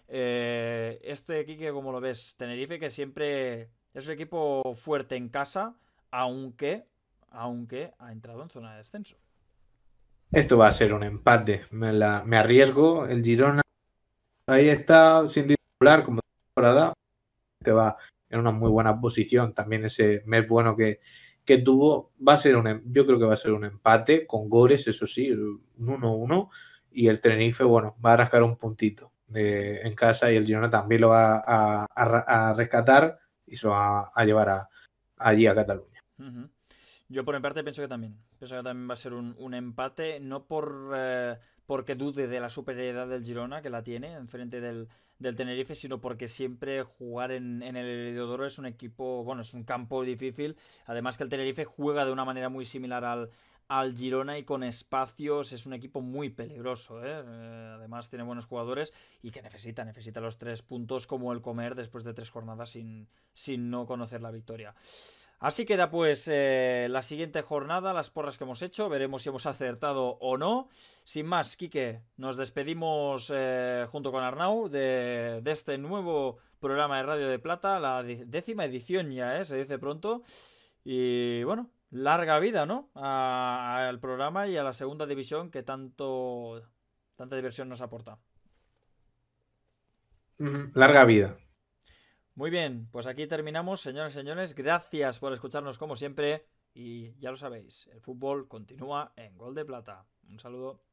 Eh, este que como lo ves, Tenerife que siempre es un equipo fuerte en casa, aunque aunque ha entrado en zona de descenso. Esto va a ser un empate. Me, arriesgo. El Girona ahí está sin titular como temporada. Te va en una muy buena posición. También ese mes bueno que, tuvo va a ser un, em, yo creo que va a ser un empate con Gores, eso sí, un 1-1 y el Tenerife, bueno, va a rascar un puntito eh, en casa y el Girona también lo va a, rescatar y se lo va a, llevar allí a Cataluña. Yo por mi parte pienso que también. Pienso que también va a ser un, empate, no por eh, porque dude de la superioridad del Girona, que la tiene enfrente del, del Tenerife, sino porque siempre jugar en, en el Heliodoro es un equipo, bueno, es un campo difícil. Además que el Tenerife juega de una manera muy similar al, al Girona y con espacios es un equipo muy peligroso. ¿eh? Eh, además tiene buenos jugadores y que necesita, necesita los tres puntos como el comer después de tres jornadas sin, sin no conocer la victoria. Así queda pues eh, la siguiente jornada, las porras que hemos hecho, veremos si hemos acertado o no. Sin más, Quique, nos despedimos eh, junto con Arnau de, este nuevo programa de Radio de Plata, la décima edición ya, eh, se dice pronto. Y bueno, larga vida, ¿no? al programa y a la segunda división que tanto, tanta diversión nos aporta. Larga vida. Muy bien, pues aquí terminamos, señoras y señores. Gracias por escucharnos como siempre. Y ya lo sabéis, el fútbol continúa en Gol de Plata. Un saludo.